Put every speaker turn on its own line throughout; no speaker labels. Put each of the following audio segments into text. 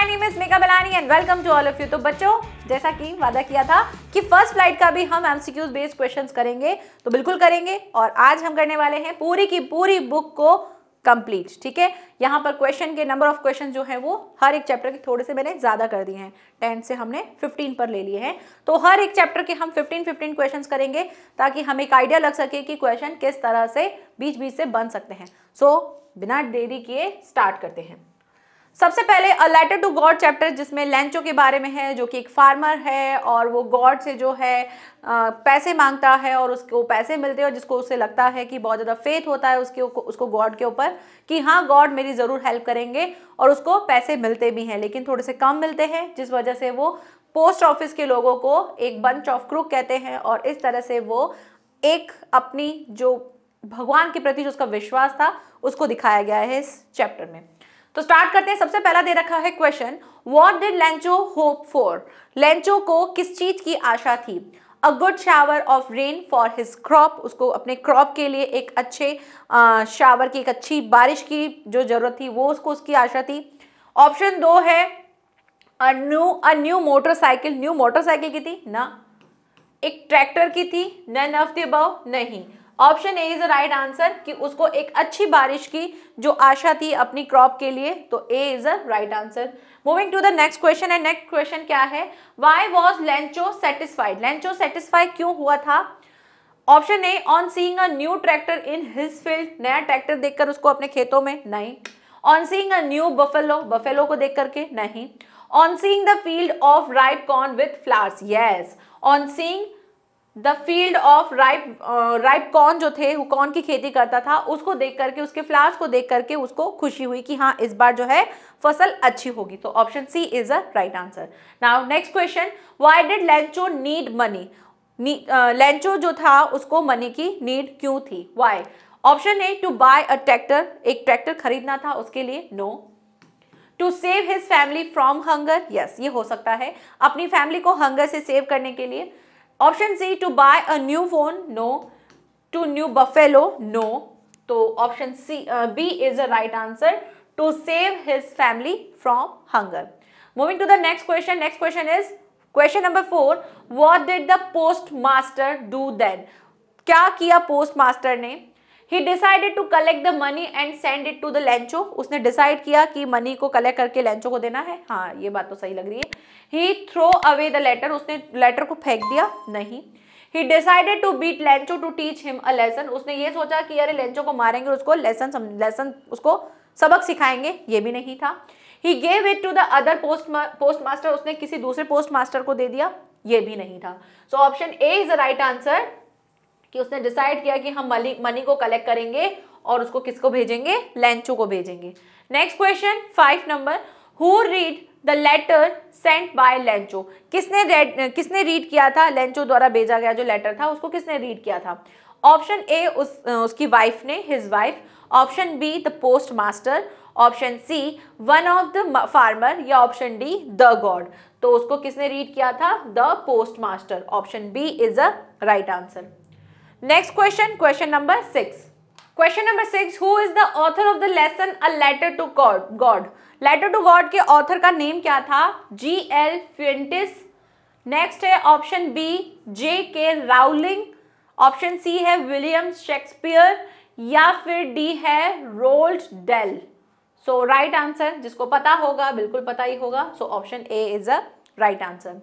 My name is Megha Balani and welcome to all of you तो बच्चों जैसा कि वादा किया था कि फर्स्ट फ्लाइट का भी हम एमसीक्यूज बेस्ड क्वेश्चंस करेंगे तो बिल्कुल करेंगे और आज हम करने वाले हैं पूरी की पूरी बुक को कंप्लीट ठीक है यहाँ पर क्वेश्चन के नंबर ऑफ क्वेश्चन जो है वो हर एक चैप्टर के थोड़े से मैंने ज़्यादा कर दिए हैं टेन से हमने फिफ्टीन पर ले लिए हैं तो हर एक चैप्टर के हम फिफ्टीन फिफ्टीन क्वेश्चंस करेंगे ताकि हमें एक आइडिया लग सके कि क्वेश्चन किस तरह से बीच बीच से बन सकते हैं सो so, बिना देरी किए स्टार्ट करते हैं सबसे पहले a letter to God chapter जिसमें लेंचो के बारे में है जो कि एक फार्मर है और वो गॉड से जो है पैसे मांगता है और उसको पैसे मिलते हैं और जिसको उससे लगता है कि बहुत ज़्यादा फेथ होता है उसके उसको गॉड के ऊपर कि हाँ गॉड मेरी ज़रूर हेल्प करेंगे और उसको पैसे मिलते भी हैं लेकिन थोड़े से कम मिलते हैं जिस वजह से वो पोस्ट ऑफिस के लोगों को एक बंच ऑफ क्रूक कहते हैं और इस तरह से वो एक अपनी जो भगवान के प्रति जो उसका विश्वास था उसको दिखाया गया है इस चैप्टर में तो स्टार्ट करते हैं सबसे पहला दे रखा है question what did Lencho hope for Lencho को किस चीज की आशा थी a good shower of rain for his crop उसको अपने क्रॉप के लिए एक अच्छे शावर की एक अच्छी बारिश की जो जरूरत थी वो उसको उसकी आशा थी ऑप्शन दो है a new a new motorcycle new motorcycle की थी ना एक ट्रैक्टर की थी नन ऑफ द नहीं option A is right answer कि उसको एक अच्छी बारिश की जो आशा थी अपनी क्रॉप के लिए तो A is a right answer moving to the next question and next question क्या है why was Lencho satisfied Lencho satisfy क्यों हुआ था option A on seeing a new tractor in his field नया ट्रैक्टर देखकर उसको अपने खेतों में नहीं on seeing a new buffalo buffalo को देख करके नहीं on seeing the field of ripe corn with flowers yes on seeing the field of ripe ripe corn जो थे कॉर्न की खेती करता था उसको देख करके उसके फ्लावर्स को देख करके उसको खुशी हुई कि हाँ इस बार जो है फसल अच्छी होगी तो option C is a right answer now next question why did Lencho need money Lencho जो था उसको मनी की नीड क्यों थी why option A to buy a tractor एक ट्रैक्टर खरीदना था उसके लिए no to save his family from hunger yes ये हो सकता है अपनी फैमिली को हंगर से सेव करने के लिए option C to buy a new phone no to new buffalo no तो option C B is a right answer to save his family from hunger moving to the next question next question is question number four what did the postmaster do then क्या किया postmaster ने he decided to collect the money and send it to the Lencho उसने decide किया कि money को collect करके Lencho को देना है हाँ ये बात तो सही लग रही है he throw away the letter उसने लेटर को फेंक दिया नहीं he decided to beat Lencho to teach him a lesson उसने ये सोचा कि अरे लेंचो को मारेंगे उसको लेसन लेसन उसको सबक सिखाएंगे ये भी नहीं था he gave it to the other post postmaster उसने किसी दूसरे पोस्ट मास्टर को दे दिया ये भी नहीं था so option A is the right answer कि उसने डिसाइड किया कि हम मनी मनी को कलेक्ट करेंगे और उसको किसको भेजेंगे लेंचो को भेजेंगे next question five number who read the letter sent by Lencho किसने रेड किसने रीड किया था लेंचो द्वारा भेजा गया जो लेटर था उसको किसने रीड किया था ऑप्शन ए उस उसकी वाइफ ने his wife option B the postmaster option C one of the farmer या ऑप्शन डी द गॉड तो उसको किसने रीड किया था the postmaster option B is a right answer next question question number six question number six who is the author of the lesson a letter to God God letter to God के author का name क्या था G L Fuentes next है option B J K Rowling option C है William Shakespeare या फिर D है Roald Dahl so right answer जिसको पता होगा बिल्कुल पता ही होगा so option A is a right answer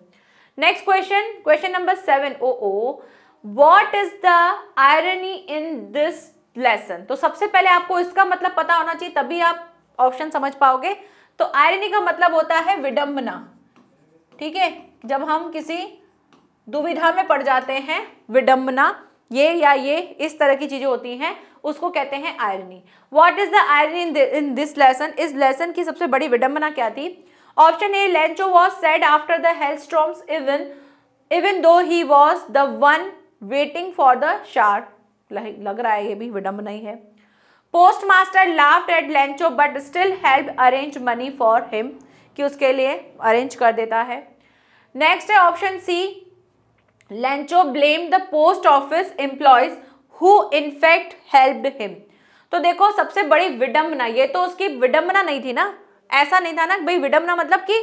next question question number seven oh oh what is the irony in this lesson तो सबसे पहले आपको इसका मतलब पता होना चाहिए तभी आप ऑप्शन समझ पाओगे तो आयरनी का मतलब होता है विडंबना ठीक है जब हम किसी दुविधा में पड़ जाते हैं विडंबना ये या ये इस तरह की चीज़ें होती हैं उसको कहते हैं irony what is the irony in this lesson इस लेसन की सबसे बड़ी विडंबना क्या थी option A Lencho was sad after the hail storms even even though he was the one waiting for the shower लग रहा है ये भी विडम्ब नहीं है postmaster laugh at Lencho but still help arrange money for him कि उसके लिए अरेंज कर देता है नेक्स्ट है option C Lencho blame the post office employees who in fact help him तो देखो सबसे बड़ी विडम्बना ये तो उसकी विडम्बना नहीं थी ना ऐसा नहीं था ना भाई विडम्बना मतलब कि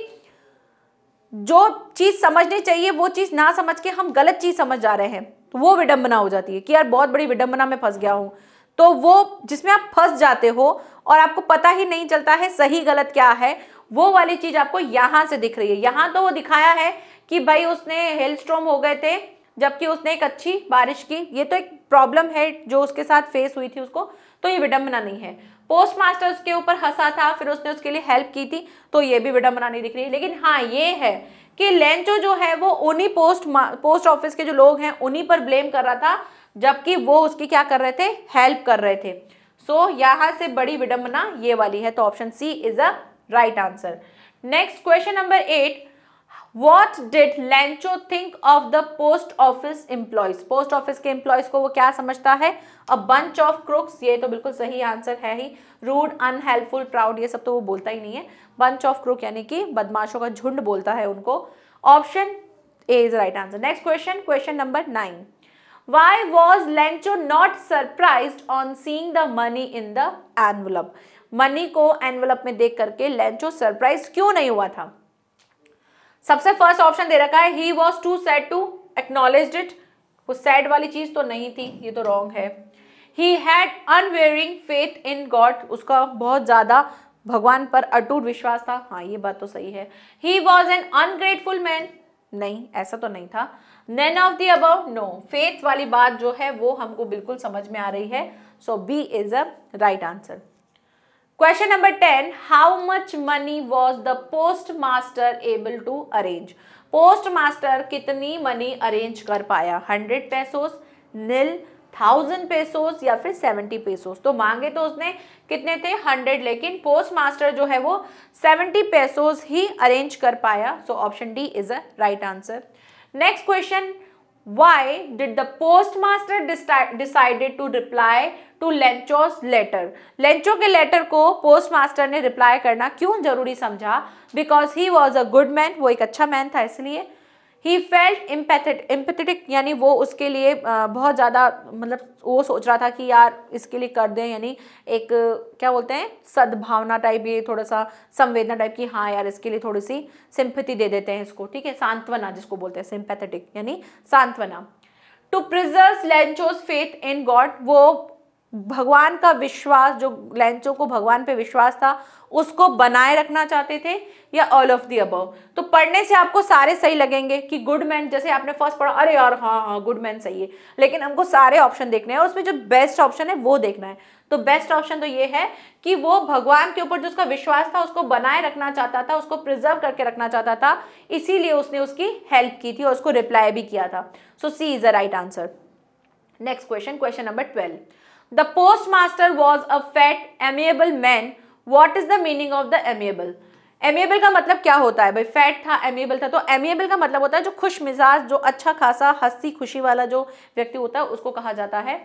जो चीज़ समझनी चाहिए वो चीज़ ना समझ के हम गलत चीज़ समझ जा रहे हैं तो वो विडंबना हो जाती है कि यार बहुत बड़ी विडंबना में फंस गया हूँ तो वो जिसमें आप फंस जाते हो और आपको पता ही नहीं चलता है सही गलत क्या है वो वाली चीज़ आपको यहां से दिख रही है यहां तो वो दिखाया है कि भाई उसने हेल स्ट्रोम हो गए थे जबकि उसने एक अच्छी बारिश की ये तो एक प्रॉब्लम है जो उसके साथ फेस हुई थी उसको तो ये विडंबना नहीं है पोस्ट मास्टर उसके ऊपर हंसा था फिर उसने उसके लिए हेल्प की थी तो ये भी विडंबना नहीं दिख रही है लेकिन हाँ ये है कि लेंचो जो है वो उन्हीं पोस्ट पोस्ट ऑफिस के जो लोग हैं उन्हीं पर ब्लेम कर रहा था जबकि वो उसकी क्या कर रहे थे हेल्प कर रहे थे सो so, यहां से बड़ी विडंबना ये वाली है तो option C is a right answer next question number eight what did Lencho think of the post office employees post office के एम्प्लॉयज को वो क्या समझता है अ बंच ऑफ क्रुक्स ये तो बिल्कुल सही आंसर है ही रूड अनहेल्पफुल प्राउड ये सब तो वो बोलता ही नहीं है बंच ऑफ क्रुक यानी कि बदमाशों का झुंड बोलता है उनको option A is right answer next question question number nine why was lencho not surprised on seeing the money in the envelope Money को envelope में देख करके Lencho surprised क्यों नहीं हुआ था सबसे फर्स्ट ऑप्शन दे रखा है he was too sad to acknowledge it वो सैड वाली चीज तो नहीं थी ये तो रॉन्ग है he had unwavering faith in God उसका बहुत ज्यादा भगवान पर अटूट विश्वास था हाँ ये बात तो सही है he was an ungrateful man नहीं ऐसा तो नहीं था none of the above no faith वाली बात जो है वो हमको बिल्कुल समझ में आ रही है so B is a right answer question number ten how much money was the postmaster able to to postmaster कितनी मनी अरेंज कर पाया hundred pesos nil thousand pesos या फिर सेवेंटी पेसोस तो मांगे तो उसने कितने थे हंड्रेड लेकिन पोस्ट मास्टर जो है वो सेवेंटी पेसोस ही अरेंज कर पाया so option D is a right answer next question why did the postmaster decided to reply to Lencho's letter Lencho के लेटर को पोस्ट मास्टर ने रिप्लाई करना क्यों जरूरी समझा because he was a good man वो एक अच्छा मैन था इसलिए ही फेल्ट एम्पैथेट यानी वो उसके लिए बहुत ज़्यादा मतलब वो सोच रहा था कि यार इसके लिए कर दें यानी एक क्या बोलते हैं सद्भावना टाइप ये थोड़ा सा संवेदना टाइप की हाँ यार इसके लिए थोड़ी सी सिंपति दे देते हैं इसको ठीक है सांत्वना जिसको बोलते हैं सिंपैथेटिक यानी सांत्वना to preserve Lencho's faith in God वो भगवान का विश्वास जो लैंचो को भगवान पे विश्वास था उसको बनाए रखना चाहते थे या ऑल ऑफ दी अबव तो पढ़ने से आपको सारे सही लगेंगे कि गुड मैन जैसे आपने फर्स्ट पढ़ा अरे यार हाँ हाँ गुड मैन सही है लेकिन हमको सारे ऑप्शन देखने हैं और उसमें जो बेस्ट ऑप्शन है वो देखना है तो बेस्ट ऑप्शन तो ये है कि वो भगवान के ऊपर जो उसका विश्वास था उसको बनाए रखना चाहता था उसको प्रिजर्व करके रखना चाहता था इसीलिए उसने उसकी हेल्प की थी और उसको रिप्लाई भी किया था so C is the right answer next question question number twelve postmaster was a fat amiable man what is the meaning of the amiable amiable का मतलब क्या होता है भाई फैट था एमेबल था तो एमेबल का मतलब होता है जो खुश मिजाज जो अच्छा खासा हंसी खुशी वाला जो व्यक्ति होता है उसको कहा जाता है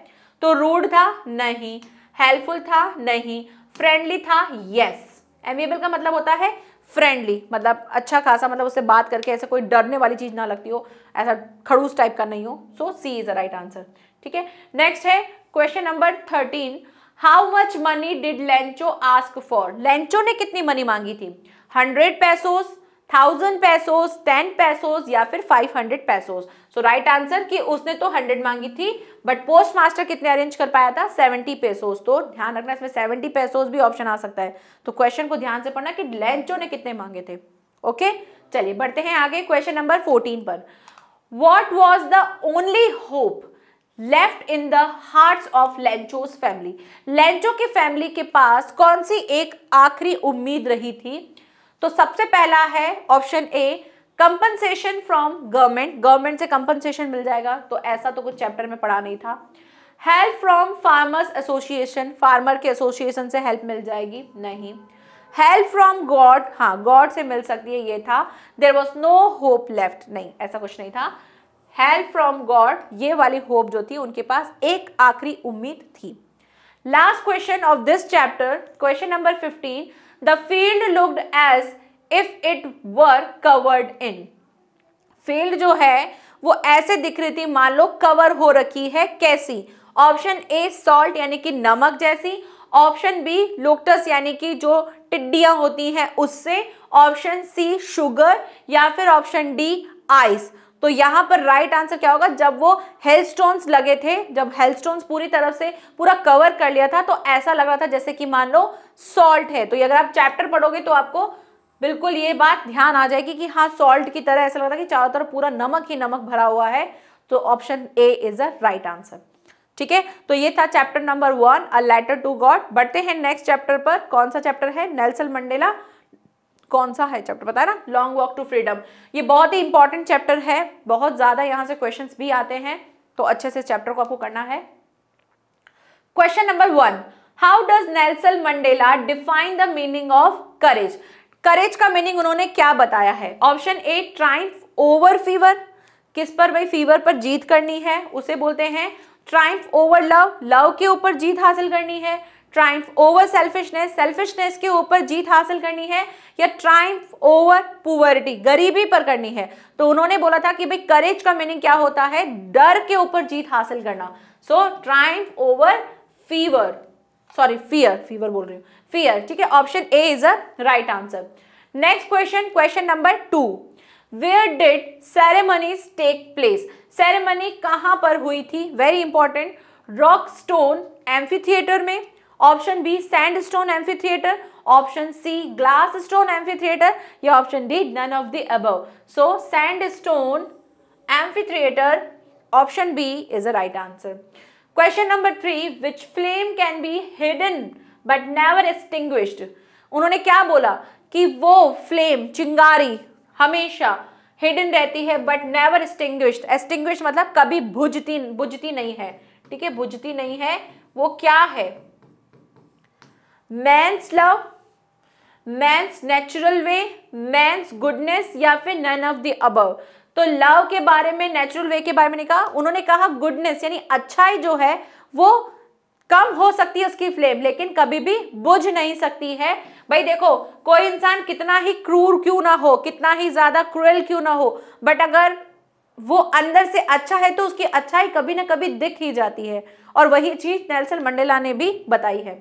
तो रूड था नहीं हेल्पफुल था नहीं फ्रेंडली था यस एमेबल का मतलब होता है फ्रेंडली मतलब अच्छा खासा मतलब उससे बात करके ऐसे कोई डरने वाली चीज़ ना लगती हो ऐसा खड़ूस टाइप का नहीं हो so C is a right answer ठीक है नेक्स्ट है question number thirteen how much money did Lencho ask for Lencho ने कितनी मनी मांगी थी hundred pesos thousand pesos ten pesos या फिर five hundred pesos so right answer कि उसने तो हंड्रेड मांगी थी बट पोस्ट मास्टर कितने अरेंज कर पाया था सेवेंटी पैसोस तो ध्यान रखना इसमें सेवेंटी पैसोस भी ऑप्शन आ सकता है तो क्वेश्चन को ध्यान से पढ़ना कि लेंचो ने कितने मांगे थे ओके चलिए बढ़ते हैं आगे क्वेश्चन नंबर फोर्टीन पर what was the only hope left in the heart of Lencho's family Lencho की फैमिली के पास कौन सी एक आखिरी उम्मीद रही थी तो सबसे पहला है option A compensation from government government से कंपनसेशन मिल जाएगा तो ऐसा तो कुछ चैप्टर में पढ़ा नहीं था help from farmers association farmer के एसोसिएशन से हेल्प मिल जाएगी नहीं हेल्प फ्रॉम गॉड हाँ गॉड से मिल सकती है ये था there was no hope left नहीं ऐसा कुछ नहीं था हेल्प फ्रॉम गॉड ये वाली होप जो थी उनके पास एक आखिरी उम्मीद थी last question of this chapter question number fifteen the field looked as if it were covered in field जो है वो ऐसे दिख रही थी मान लो कवर हो रखी है कैसी ऑप्शन ए सॉल्ट यानी कि नमक जैसी ऑप्शन बी लोकटस यानी कि जो टिड्डियां होती हैं उससे ऑप्शन सी शुगर या फिर ऑप्शन डी आइस तो यहां पर राइट आंसर क्या होगा जब वो हेलस्टोन्स लगे थे जब हेलस्टोन्स पूरी तरफ से पूरा कवर कर लिया था तो ऐसा लग रहा था जैसे कि मान लो सॉल्ट है तो अगर आप चैप्टर पढ़ोगे तो आपको बिल्कुल ये बात ध्यान आ जाएगी कि हाँ सॉल्ट की तरह ऐसा लग रहा था कि चारों तरफ पूरा नमक ही नमक भरा हुआ है तो option A is a right answer ठीक है तो ये था chapter number one a letter to God बढ़ते हैं नेक्स्ट चैप्टर पर कौन सा चैप्टर है नेल्सन मंडेला कौन सा है चैप्टर बताया ना लॉन्ग वॉक टू फ्रीडम ये बहुत ही इंपॉर्टेंट चैप्टर है बहुत ज़्यादा यहां से क्वेश्चन भी आते हैं तो अच्छे से चैप्टर को आपको करना है question number one how does Nelson Mandela define the meaning of courage courage का मीनिंग उन्होंने क्या बताया है option A triumph over fever किस पर भाई फीवर पर जीत करनी है उसे बोलते हैं ट्राइम्फ ओवर लव लव के ऊपर जीत हासिल करनी है ट्राइम्फ ओवर सेल्फिशनेस सेल्फिशनेस के ऊपर जीत हासिल करनी है या ट्राइम्फ ओवर पुअरिटी गरीबी पर करनी है तो उन्होंने बोला था कि भाई करेज का मीनिंग क्या होता है डर के ऊपर जीत हासिल करना so triumph over fever sorry fear fever बोल रही हूँ फियर ठीक है option A is a right answer next question question number two where did ceremonies take place ceremony कहाँ पर हुई थी very important rock stone amphitheatre में option B sandstone amphitheatre option C glass stone amphitheatre या option D none of the above so sandstone amphitheatre option B is a right answer question number three which flame can be hidden but never extinguished उन्होंने क्या बोला कि वो flame चिंगारी हमेशा hidden रहती है बट नेवर एक्सटिंग एक्सटिंग मतलब कभी बुझती बुझती नहीं है ठीक है बुझती नहीं है वो क्या है man's love man's natural way man's goodness या फिर नन ऑफ द अबव तो लव के बारे में नेचुरल वे के बारे में कहा उन्होंने कहा गुडनेस यानी अच्छाई जो है वो कम हो सकती है उसकी फ्लेम लेकिन कभी भी बुझ नहीं सकती है भाई देखो कोई इंसान कितना ही क्रूर क्यों ना हो कितना ही ज्यादा क्रूएल क्यों ना हो बट अगर वो अंदर से अच्छा है तो उसकी अच्छाई कभी ना कभी दिख ही जाती है और वही चीज नेल्सन मंडेला ने भी बताई है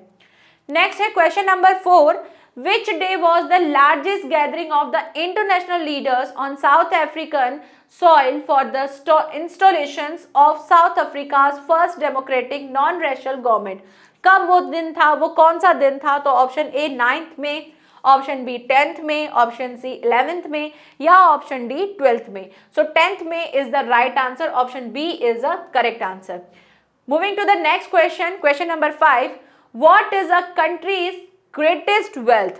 नेक्स्ट है question number four which day was the largest gathering of the international leaders on South African soil for the installations of South Africa's first democratic non-racial government? कब वो दिन था वो कौन सा दिन था तो ऑप्शन ए नाइन्थ में ऑप्शन बी टेंथ में ऑप्शन सी इलेवेंथ में या ऑप्शन डी ट्वेल्थ में सो टेंथ में is the right answer option B is a correct answer moving to the next question question number five what is a country's greatest wealth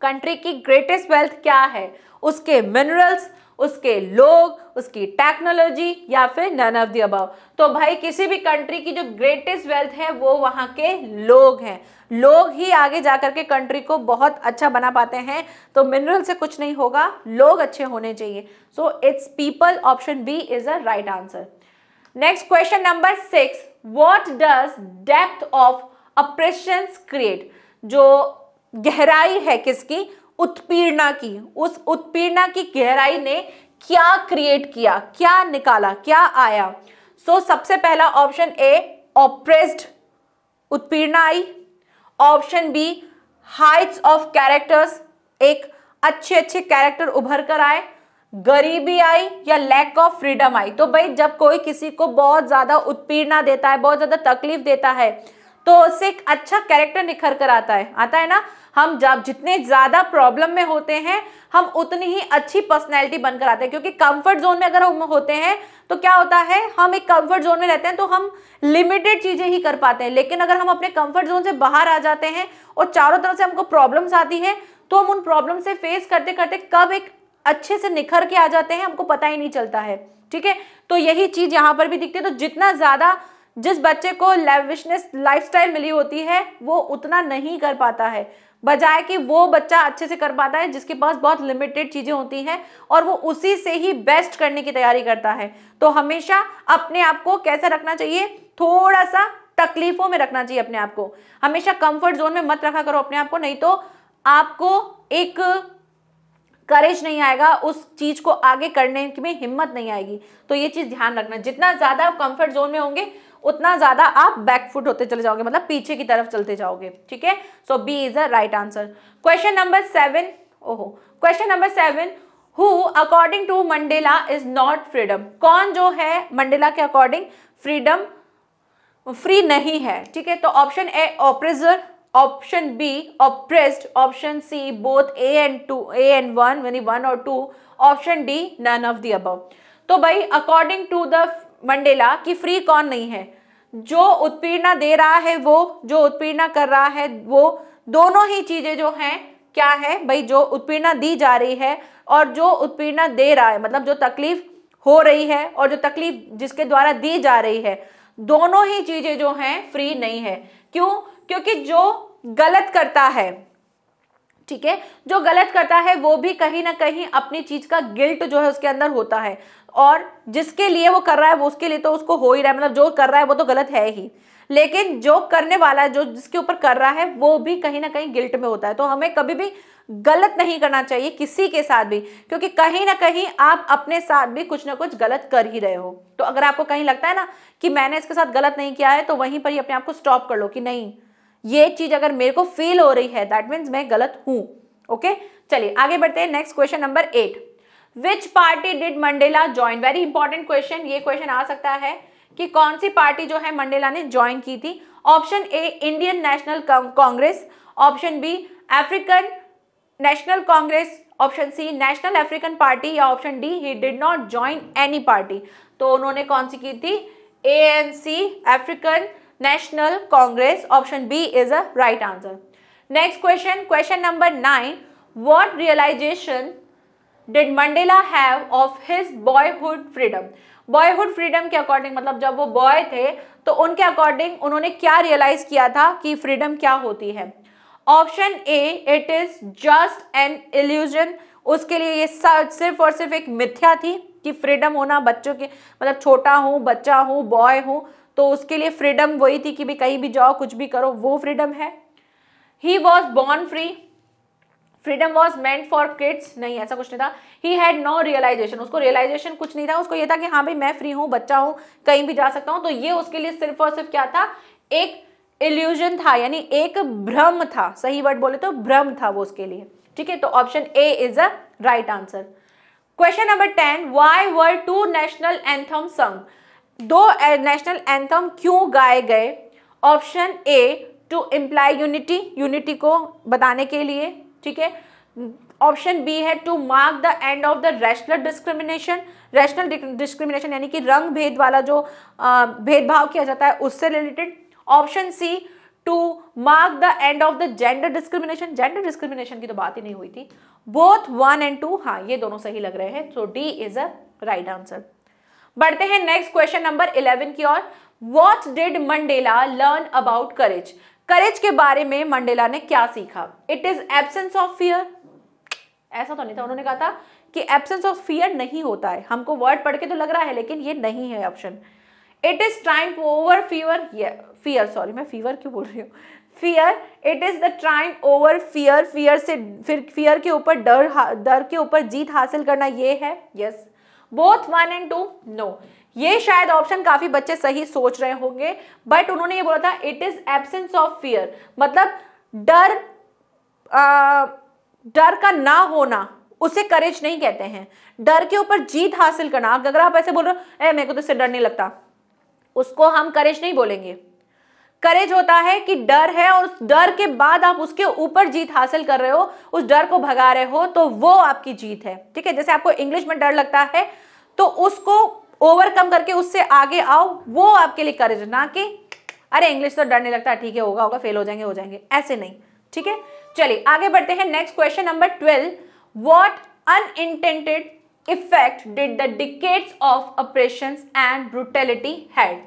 country की greatest wealth क्या है उसके minerals उसके लोग उसकी technology या फिर नन ऑफ दी अबाव तो भाई किसी भी कंट्री की जो ग्रेटेस्ट वेल्थ है वो वहाँ के लोग हैं लोग ही आगे जाकर के कंट्री को बहुत अच्छा बना पाते हैं तो मिनरल से कुछ नहीं होगा लोग अच्छे होने चाहिए so it's people option B is a right answer next question number six what does depth of oppression create जो गहराई है किसकी उत्पीड़ना की उस उत्पीड़ना की गहराई ने क्या क्रिएट किया क्या निकाला क्या आया सो so, सबसे पहला ऑप्शन ए ऑप्रेस्ड उत्पीड़ना आई option B heights of characters एक अच्छे अच्छे कैरेक्टर उभर कर आए गरीबी आई या लैक ऑफ फ्रीडम आई तो भाई जब कोई किसी को बहुत ज़्यादा उत्पीड़ना देता है बहुत ज़्यादा तकलीफ देता है तो उससे एक अच्छा कैरेक्टर निखर कर आता है आता है ना हम जब जितने ज्यादा प्रॉब्लम में होते हैं हम उतनी ही अच्छी पर्सनैलिटी बनकर आते हैं क्योंकि कंफर्ट जोन में अगर हम होते हैं तो क्या होता है हम एक कंफर्ट जोन में रहते हैं तो हम लिमिटेड चीजें ही कर पाते हैं लेकिन अगर हम अपने कंफर्ट जोन से बाहर आ जाते हैं और चारों तरफ से हमको प्रॉब्लम्स आती है तो हम उन प्रॉब्लम से फेस करते करते कब एक अच्छे से निखर के आ जाते हैं हमको पता ही नहीं चलता है ठीक है तो यही चीज यहां पर भी दिखती है तो जितना ज्यादा जिस बच्चे को लेविशनेस लाइफस्टाइल मिली होती है वो उतना नहीं कर पाता है बजाय कि वो बच्चा अच्छे से कर पाता है जिसके पास बहुत लिमिटेड चीज़ें होती हैं और वो उसी से ही बेस्ट करने की तैयारी करता है तो हमेशा अपने आप को कैसा रखना चाहिए थोड़ा सा तकलीफों में रखना चाहिए अपने आप को हमेशा कंफर्ट जोन में मत रखा करो अपने आप को नहीं तो आपको एक करेज नहीं आएगा उस चीज को आगे करने में हिम्मत नहीं आएगी तो ये चीज ध्यान रखना जितना ज्यादा आप कंफर्ट जोन में होंगे उतना ज़्यादा आप बैकफुट होते चले जाओगे मतलब पीछे की तरफ चलते जाओगे ठीक है so B is a right answer question number seven ओहो question number seven who according to Mandela is not freedom कौन जो है मंडेला के अकॉर्डिंग फ्रीडम फ्री नहीं है ठीक है तो option A oppressor option B oppressed option C both A and two A and one यानी वन और two option D none of the above तो भाई अकॉर्डिंग टू द मंडेला कि फ्री कौन नहीं है जो उत्पीड़ना दे रहा है वो जो उत्पीड़ना कर रहा है वो दोनों ही चीज़ें जो हैं क्या है भाई जो उत्पीड़ना दी जा रही है और जो उत्पीड़ना दे रहा है मतलब जो तकलीफ हो रही है और जो तकलीफ जिसके द्वारा दी जा रही है दोनों ही चीज़ें जो हैं फ्री नहीं है क्यों क्योंकि जो गलत करता है ठीक है जो गलत करता है वो भी कहीं ना कहीं अपनी चीज का गिल्ट जो है उसके अंदर होता है और जिसके लिए वो कर रहा है वो उसके लिए तो उसको हो ही रहा है मतलब जो कर रहा है वो तो गलत है ही लेकिन जो करने वाला है जो जिसके ऊपर कर रहा है वो भी कहीं ना कहीं गिल्ट में होता है तो हमें कभी भी गलत नहीं करना चाहिए किसी के साथ भी क्योंकि कहीं ना कहीं आप अपने साथ भी कुछ ना कुछ गलत कर ही रहे हो तो अगर आपको कहीं लगता है ना कि मैंने इसके साथ गलत नहीं किया है तो वहीं पर ही अपने आप को स्टॉप कर लो कि नहीं ये चीज अगर मेरे को फील हो रही है दैट मीन्स मैं गलत हूं ओके चलिए आगे बढ़ते हैं next question number eight which party did Mandela join very important question ये क्वेश्चन आ सकता है कि कौन सी पार्टी जो है मंडेला ने ज्वाइन की थी option A Indian National Congress option B African National Congress option C National African party या option D he did not join any party तो उन्होंने कौन सी की थी A N C African National Congress option B is a right answer next question question number nine what realization did Mandela have of his boyhood freedom boyhood freedom के according मतलब जब वो बॉय थे तो उनके अकॉर्डिंग उन्होंने क्या realise किया था कि फ्रीडम क्या होती है option A it is just an illusion उसके लिए ये सिर्फ और सिर्फ एक मिथ्या थी कि फ्रीडम होना बच्चों के मतलब छोटा हूँ बच्चा हूँ बॉय हूँ तो उसके लिए फ्रीडम वही थी कि भी कहीं भी जाओ कुछ भी करो वो फ्रीडम है he was born free freedom was meant for kids नहीं ऐसा कुछ नहीं था ही हैड नो रियलाइजेशन उसको रियलाइजेशन कुछ नहीं था उसको ये था कि हाँ भाई मैं फ्री हूँ बच्चा हूँ कहीं भी जा सकता हूँ तो ये उसके लिए सिर्फ और सिर्फ क्या था एक इल्यूजन था यानी एक भ्रम था सही वर्ड बोले तो भ्रम था वो उसके लिए ठीक है तो option A is a right answer question number ten why were two national anthem sung दो नेशनल एंथम क्यों गाए गए option A to imply unity unity को बताने के लिए ठीक है ऑप्शन बी है to mark the end of the racial discrimination racial discrimination यानी कि रंग भेद वाला जो भेदभाव किया जाता है उससे related option C to mark the end of the gender discrimination gender discrimination की तो बात ही नहीं हुई थी बोथ वन एंड टू हाँ ये दोनों सही लग रहे हैं so D is a right answer बढ़ते हैं नेक्स्ट क्वेश्चन नंबर इलेवन की ओर what did Mandela learn about courage courage के बारे में मंडेला ने क्या सीखा it is absence of fear ऐसा तो नहीं था उन्होंने कहा था कि एबसेंस ऑफ फियर नहीं होता है हमको वर्ड पढ़ के तो लग रहा है लेकिन ये नहीं है option it is triumph over fever fear sorry मैं फीवर क्यों बोल रही हूँ fear it is the triumph over fear fear से फिर फियर के ऊपर डर डर के ऊपर जीत हासिल करना ये है yes both one and two no ये शायद ऑप्शन काफी बच्चे सही सोच रहे होंगे बट उन्होंने ये बोला था it is absence of fear मतलब डर डर का ना होना उसे करेज नहीं कहते हैं डर के ऊपर जीत हासिल करना अगर आप ऐसे बोल रहे हो मेरे को तो इससे डर नहीं लगता उसको हम करेज नहीं बोलेंगे करेज होता है कि डर है और उस डर के बाद आप उसके ऊपर जीत हासिल कर रहे हो उस डर को भगा रहे हो तो वो आपकी जीत है ठीक है जैसे आपको इंग्लिश में डर लगता है तो उसको ओवरकम करके उससे आगे आओ वो आपके लिए करेज ना कि अरे इंग्लिश तो डरने लगता है ठीक है होगा होगा फेल हो जाएंगे हो जाएंगे ऐसे नहीं ठीक है चलिए आगे बढ़ते हैं next question number twelve what unintended effect did the decades of oppression and brutality had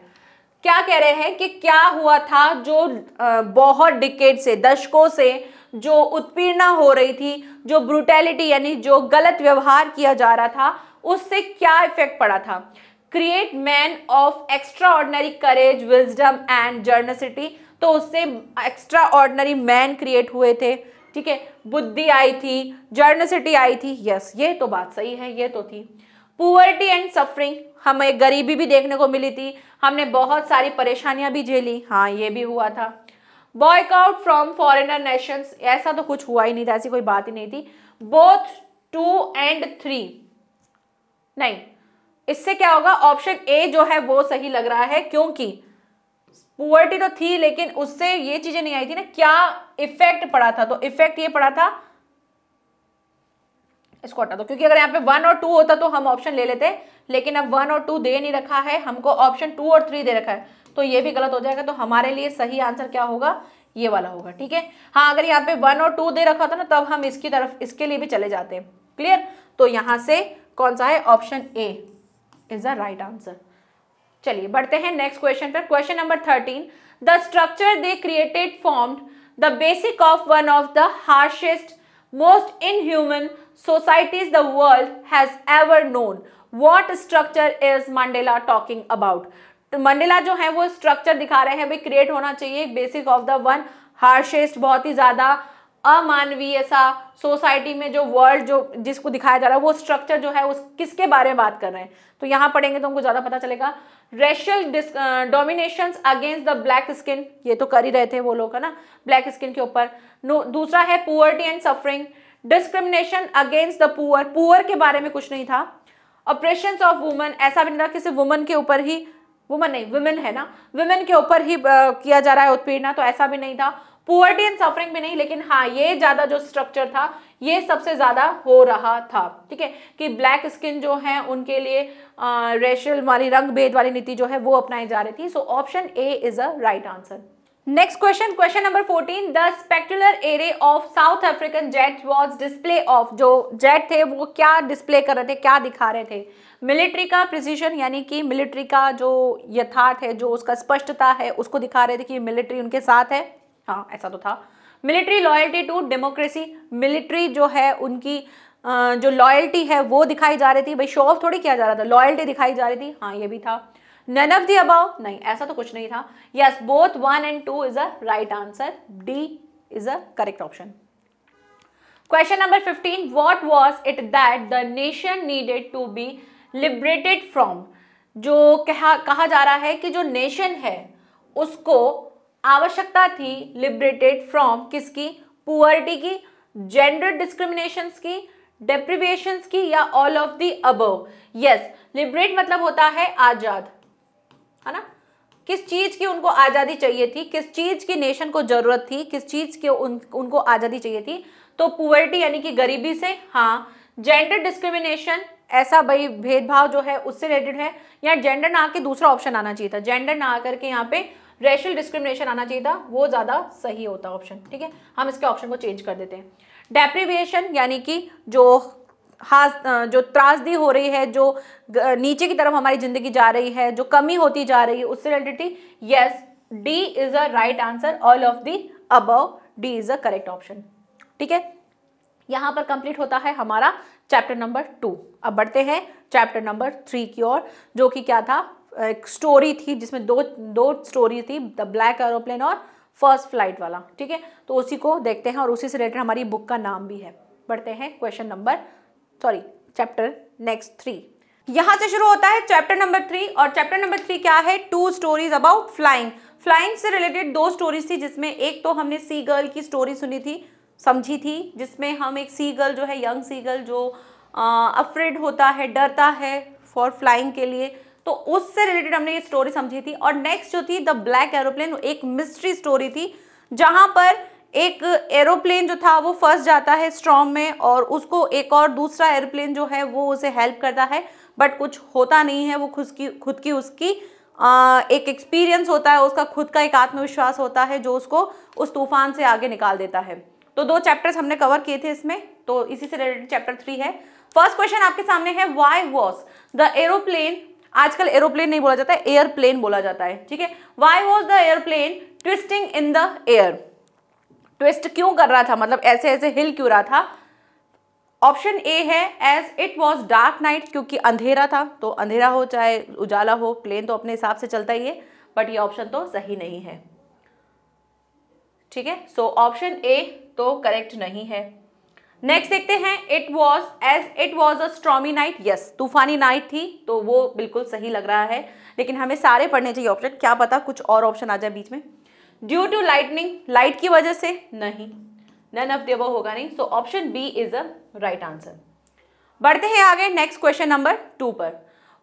क्या कह रहे हैं कि क्या हुआ था जो बहुत डिकेट से दशकों से जो उत्पीड़ना हो रही थी जो ब्रुटेलिटी यानी जो गलत व्यवहार किया जा रहा था उससे क्या इफेक्ट पड़ा था create man of extraordinary courage wisdom and generosity तो उससे एक्स्ट्रा ऑर्डनरी मैन क्रिएट हुए थे ठीक है बुद्धि आई थी जर्नसिटी आई थी यस ये तो बात सही है ये तो थी पुअर्टी एंड सफरिंग हमें गरीबी भी देखने को मिली थी हमने बहुत सारी परेशानियां भी झेली हाँ ये भी हुआ था बॉयकआउट फ्रॉम फॉरेनर नेशंस ऐसा तो कुछ हुआ ही नहीं था ऐसी कोई बात ही नहीं थी बोथ टू एंड थ्री नहीं इससे क्या होगा ऑप्शन ए जो है वो सही लग रहा है क्योंकि पुअर्टी तो थी लेकिन उससे ये चीजें नहीं आई थी ना क्या इफेक्ट पड़ा था तो इफेक्ट ये पड़ा था इसको हटा दो क्योंकि अगर यहाँ पे वन और टू होता तो हम ऑप्शन ले लेते लेकिन अब वन और टू दे नहीं रखा है हमको ऑप्शन टू और थ्री दे रखा है तो ये भी गलत हो जाएगा तो हमारे लिए सही आंसर क्या होगा ये वाला होगा ठीक है हाँ अगर यहाँ पे वन और टू दे रखा था ना तब हम इसकी तरफ इसके लिए भी चले जाते हैं क्लियर तो यहां से कौन सा है option A is the right answer चलिए बढ़ते हैं नेक्स्ट क्वेश्चन पर question number thirteen the structure they created formed the basic of one of the harshest most inhuman societies the world has ever known what structure is Mandela talking about Mandela जो है वो structure दिखा रहे हैं भाई create होना चाहिए basic of the one harshest बहुत ही ज्यादा अमानवीय सा सोसाइटी में जो वर्ल्ड जो जिसको दिखाया जा रहा है वो स्ट्रक्चर जो है उस किसके बारे में बात कर रहे हैं तो यहाँ पढ़ेंगे तो हमको ज़्यादा पता चलेगा racial domination against the black skin ये तो कर ही रहे थे वो लोग है ना ब्लैक स्किन के ऊपर दूसरा है poverty and suffering discrimination against the poor poor के बारे में कुछ नहीं था ऑपरेशन ऑफ वुमेन ऐसा भी नहीं था किसी वुमेन के ऊपर ही वुमेन नहीं वुमेन है ना वुमेन के ऊपर ही आ, किया जा रहा है उत्पीड़ना तो ऐसा भी नहीं था पुअर्टी एंड सफरिंग भी नहीं लेकिन हाँ ये ज्यादा जो स्ट्रक्चर था ये सबसे ज्यादा हो रहा था ठीक है कि ब्लैक स्किन जो है उनके लिए रेशल वाली रंग भेद वाली नीति जो है वो अपनाई जा रही थी so option A is a right answer next question question number 14 the spectacular array of South African jet was display of जो जेट थे वो क्या डिस्प्ले कर रहे थे क्या दिखा रहे थे मिलिट्री का प्रिसीजन यानी कि मिलिट्री का जो यथार्थ है जो उसका स्पष्टता है उसको दिखा रहे थे कि मिलिट्री उनके साथ है हाँ ऐसा तो था military loyalty to democracy military जो है उनकी जो लॉयल्टी है वो दिखाई जा रही थी भाई शो ऑफ थोड़ी किया जा रहा था लॉयल्टी दिखाई जा रही थी हाँ ये भी था नन ऑफ दी अबाउ नहीं ऐसा तो कुछ नहीं था yes both one and two is a right answer D is a correct option question number fifteen what was it that the nation needed to be liberated from जो कहा कहा जा रहा है कि जो नेशन है उसको आवश्यकता थी लिबरेटेड फ्रॉम किसकी पुअर्टी की जेंडर डिस्क्रिमिनेशन की डेप्रिवेशंस की या all of the above yes liberate मतलब होता है आजाद है ना किस चीज की उनको आजादी चाहिए थी किस चीज की नेशन को जरूरत थी किस चीज की उन, उनको आजादी चाहिए थी तो पुअर्टी यानी कि गरीबी से हाँ जेंडर डिस्क्रिमिनेशन ऐसा भाई भेदभाव जो है उससे रिलेटेड है या जेंडर ना आके दूसरा ऑप्शन आना चाहिए था जेंडर ना आकर के यहाँ पे रेशियल डिस्क्रिमिनेशन आना चाहिए था वो ज़्यादा सही होता ऑप्शन ठीक है हम इसके ऑप्शन को चेंज कर देते हैं डेप्रिविएशन यानी कि जो हाँ जो त्रासदी हो रही है जो नीचे की तरफ हमारी ज़िंदगी जा रही है जो कमी होती जा रही है उससे related yes D is a right answer all of the above D is a correct option ठीक है यहां पर कंप्लीट होता है हमारा चैप्टर नंबर टू अब बढ़ते हैं चैप्टर नंबर थ्री की ओर जो कि क्या था एक स्टोरी थी जिसमें दो दो स्टोरी थी द ब्लैक एरोप्लेन और फर्स्ट फ्लाइट वाला ठीक है तो उसी को देखते हैं और उसी से रिलेटेड हमारी बुक का नाम भी है पढ़ते हैं question number sorry chapter next three यहाँ से शुरू होता है चैप्टर नंबर थ्री और चैप्टर नंबर थ्री क्या है two stories about flying flying से रिलेटेड दो स्टोरीज थी जिसमें एक तो हमने सी गर्ल की स्टोरी सुनी थी समझी थी जिसमें हम एक सी गर्ल जो है यंग सी गर्ल जो अफ्रेड होता है डरता है फॉर फ्लाइंग के लिए तो उससे रिलेटेड हमने ये स्टोरी समझी थी और नेक्स्ट जो थी द ब्लैक एरोप्लेन एक मिस्ट्री स्टोरी थी जहां पर एक एरोप्लेन जो था वो फंस जाता है स्ट्रॉम में और उसको एक और दूसरा एरोप्लेन जो है वो उसे हेल्प करता है बट कुछ होता नहीं है वो खुद की खुद की उसकी आ, एक एक्सपीरियंस होता है उसका खुद का एक आत्मविश्वास होता है जो उसको उस तूफान से आगे निकाल देता है तो दो चैप्टर्स हमने कवर किए थे इसमें तो इसी से रिलेटेड चैप्टर थ्री है फर्स्ट क्वेश्चन आपके सामने है वाई वॉज द एरोप्लेन आजकल एरोप्लेन नहीं बोला जाता है एयरप्लेन बोला जाता है ठीक है why was the airplane twisting in the air twist क्यों कर रहा था मतलब ऐसे ऐसे हिल क्यों रहा था ऑप्शन ए है as it was dark night क्योंकि अंधेरा था तो अंधेरा हो चाहे उजाला हो प्लेन तो अपने हिसाब से चलता ही है बट ये ऑप्शन तो सही नहीं है ठीक है सो ऑप्शन ए तो करेक्ट नहीं है नेक्स्ट देखते हैं it was as it was a stormy night yes तूफानी नाइट थी तो वो बिल्कुल सही लग रहा है लेकिन हमें सारे पढ़ने चाहिए ऑप्शन क्या पता कुछ और ऑप्शन आ जाए बीच में ड्यू टू लाइटनिंग लाइट की वजह से नहीं नन ऑफ देवर होगा नहीं so option B is a right answer बढ़ते हैं आगे नेक्स्ट क्वेश्चन नंबर टू पर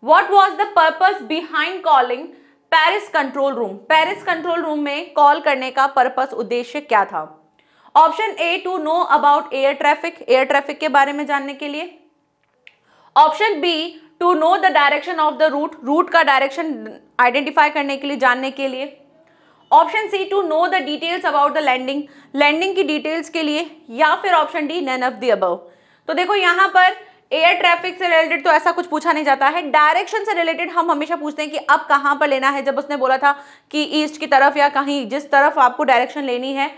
what was the purpose behind calling Paris control room Paris control room में कॉल करने का पर्पज उद्देश्य क्या था option A to know about air traffic air traffic के बारे में जानने के लिए option B to know the direction of the route route का डायरेक्शन आइडेंटिफाई करने के लिए जानने के लिए option C to know the details about the landing landing की डिटेल्स के लिए या फिर option D none of the above तो देखो यहां पर एयर ट्रैफिक से रिलेटेड तो ऐसा कुछ पूछा नहीं जाता है डायरेक्शन से रिलेटेड हम हमेशा पूछते हैं कि अब कहां पर लेना है जब उसने बोला था कि ईस्ट की तरफ या कहीं जिस तरफ आपको डायरेक्शन लेनी है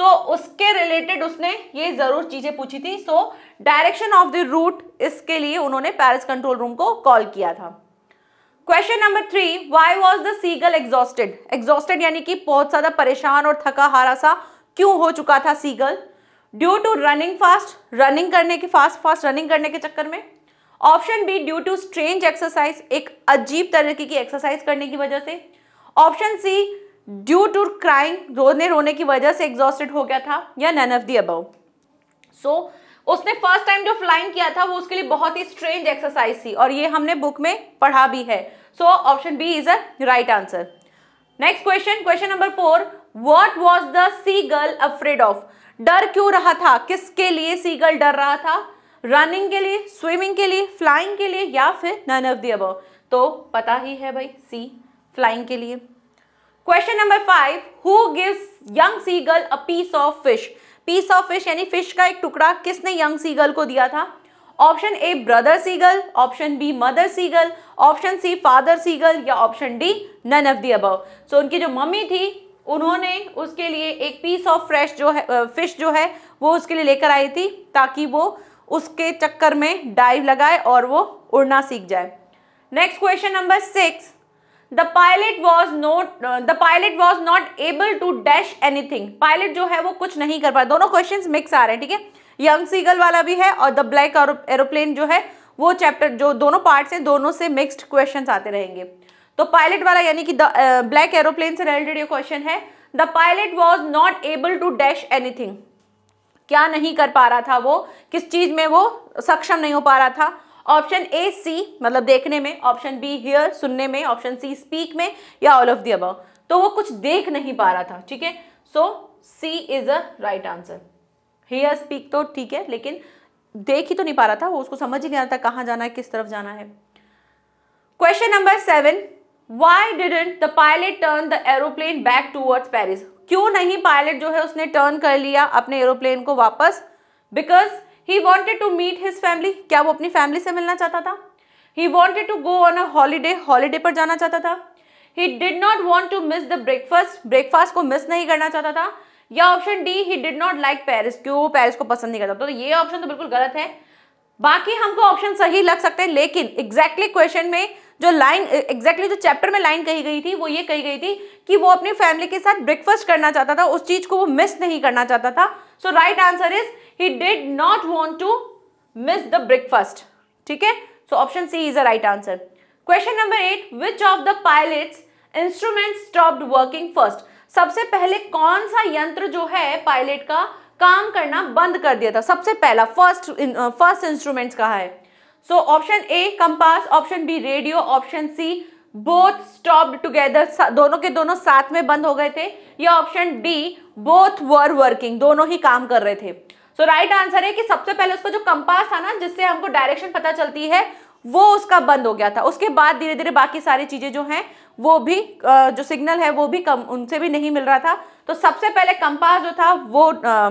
सो so, उसके रिलेटेड उसने ये जरूर चीजें पूछी थी so direction of the route इसके लिए उन्होंने पैरिस कंट्रोल रूम को कॉल किया था question number three why was the seagull exhausted exhausted यानी कि बहुत ज्यादा परेशान और थका हारा सा क्यों हो चुका था seagull due to running fast running करने के फास्ट फास्ट रनिंग करने के चक्कर में option B due to strange exercise एक अजीब तरीके की एक्सरसाइज करने की वजह से option C due to crying रोने रोने की वजह से एग्जॉस्टेड हो गया था या none of the above so उसने फर्स्ट टाइम जो फ्लाइंग किया था वो उसके लिए बहुत ही स्ट्रेंज एक्सरसाइज थी और ये हमने बुक में पढ़ा भी है so option B is a right answer next question question number four what was the seagull afraid of डर क्यों रहा था किसके लिए सी गर्ल डर रहा था रनिंग के लिए स्विमिंग के लिए फ्लाइंग के लिए या फिर नन ऑफ दी अबाउ तो पता ही है भाई सी फ्लाइंग के लिए question number five who gives young seagull a piece of fish piece of fish यानी फिश का एक टुकड़ा किसने यंग सीगल को दिया था option A brother seagull option B mother seagull option C father seagull या option D none of the above so उनकी जो मम्मी थी उन्होंने उसके लिए एक पीस ऑफ फ्रेश जो है फिश जो है वो उसके लिए लेकर आई थी ताकि वो उसके चक्कर में डाइव लगाए और वो उड़ना सीख जाए next question number six the pilot was not the pilot was not able to dash anything pilot जो है वो कुछ नहीं कर पाया दोनों क्वेश्चन मिक्स आ रहे हैं ठीक है यंग सीगल वाला भी है और द ब्लैक एरोप्लेन जो है वो चैप्टर जो दोनों पार्ट्स हैं दोनों से मिक्सड क्वेश्चन आते रहेंगे तो पायलट वाला यानी कि द ब्लैक एरोप्लेन से रिलेटेड ये क्वेश्चन है the pilot was not able to dash anything क्या नहीं कर पा रहा था वो किस चीज में वो सक्षम नहीं हो पा रहा था ऑप्शन ए सी मतलब देखने में ऑप्शन बी हियर सुनने में ऑप्शन सी स्पीक में या ऑल ऑफ दी तो वो कुछ देख नहीं पा रहा था ठीक है so C is a right answer here speak तो ठीक है लेकिन देख ही तो नहीं पा रहा था वो उसको समझ ही नहीं आ रहा था कहाँ जाना है किस तरफ जाना है question number seven why didn't the pilot turn the aeroplane back towards Paris क्यों नहीं पायलट जो है उसने टर्न कर लिया अपने एरोप्लेन को वापस because he wanted to meet his family क्या वो अपनी फैमिली से मिलना चाहता था he wanted to go on a holiday holiday पर जाना चाहता था he did not want to miss the breakfast breakfast को मिस नहीं करना चाहता था या option D he did not like Paris क्यों पेरिस को पसंद नहीं करता तो ये ऑप्शन तो बिल्कुल गलत है बाकी हमको ऑप्शन सही लग सकते हैं लेकिन एग्जैक्टली exactly क्वेश्चन में जो लाइन एग्जैक्टली exactly जो चैप्टर में लाइन कही गई थी वो ये कही गई थी कि वो अपनी फैमिली के साथ ब्रेकफास्ट करना चाहता था उस चीज को वो मिस नहीं करना चाहता था so right answer is he did not want to miss the breakfast ठीक है so option C is a right answer question number eight which of the pilot instrument stopped working first सबसे पहले कौन सा यंत्र जो है पायलट का काम करना बंद कर दिया था सबसे पहला फर्स्ट फर्स्ट इंस्ट्रूमेंट कहा है so option A compass option B radio option C both stopped together दोनों के दोनों साथ में बंद हो गए थे या option D both were working दोनों ही काम कर रहे थे सो राइट आंसर है कि सबसे पहले उसका जो कंपास था ना जिससे हमको डायरेक्शन पता चलती है वो उसका बंद हो गया था उसके बाद धीरे धीरे बाकी सारी चीज़ें जो हैं वो भी जो सिग्नल है वो भी कम उनसे भी नहीं मिल रहा था तो सबसे पहले कंपास जो था वो आ,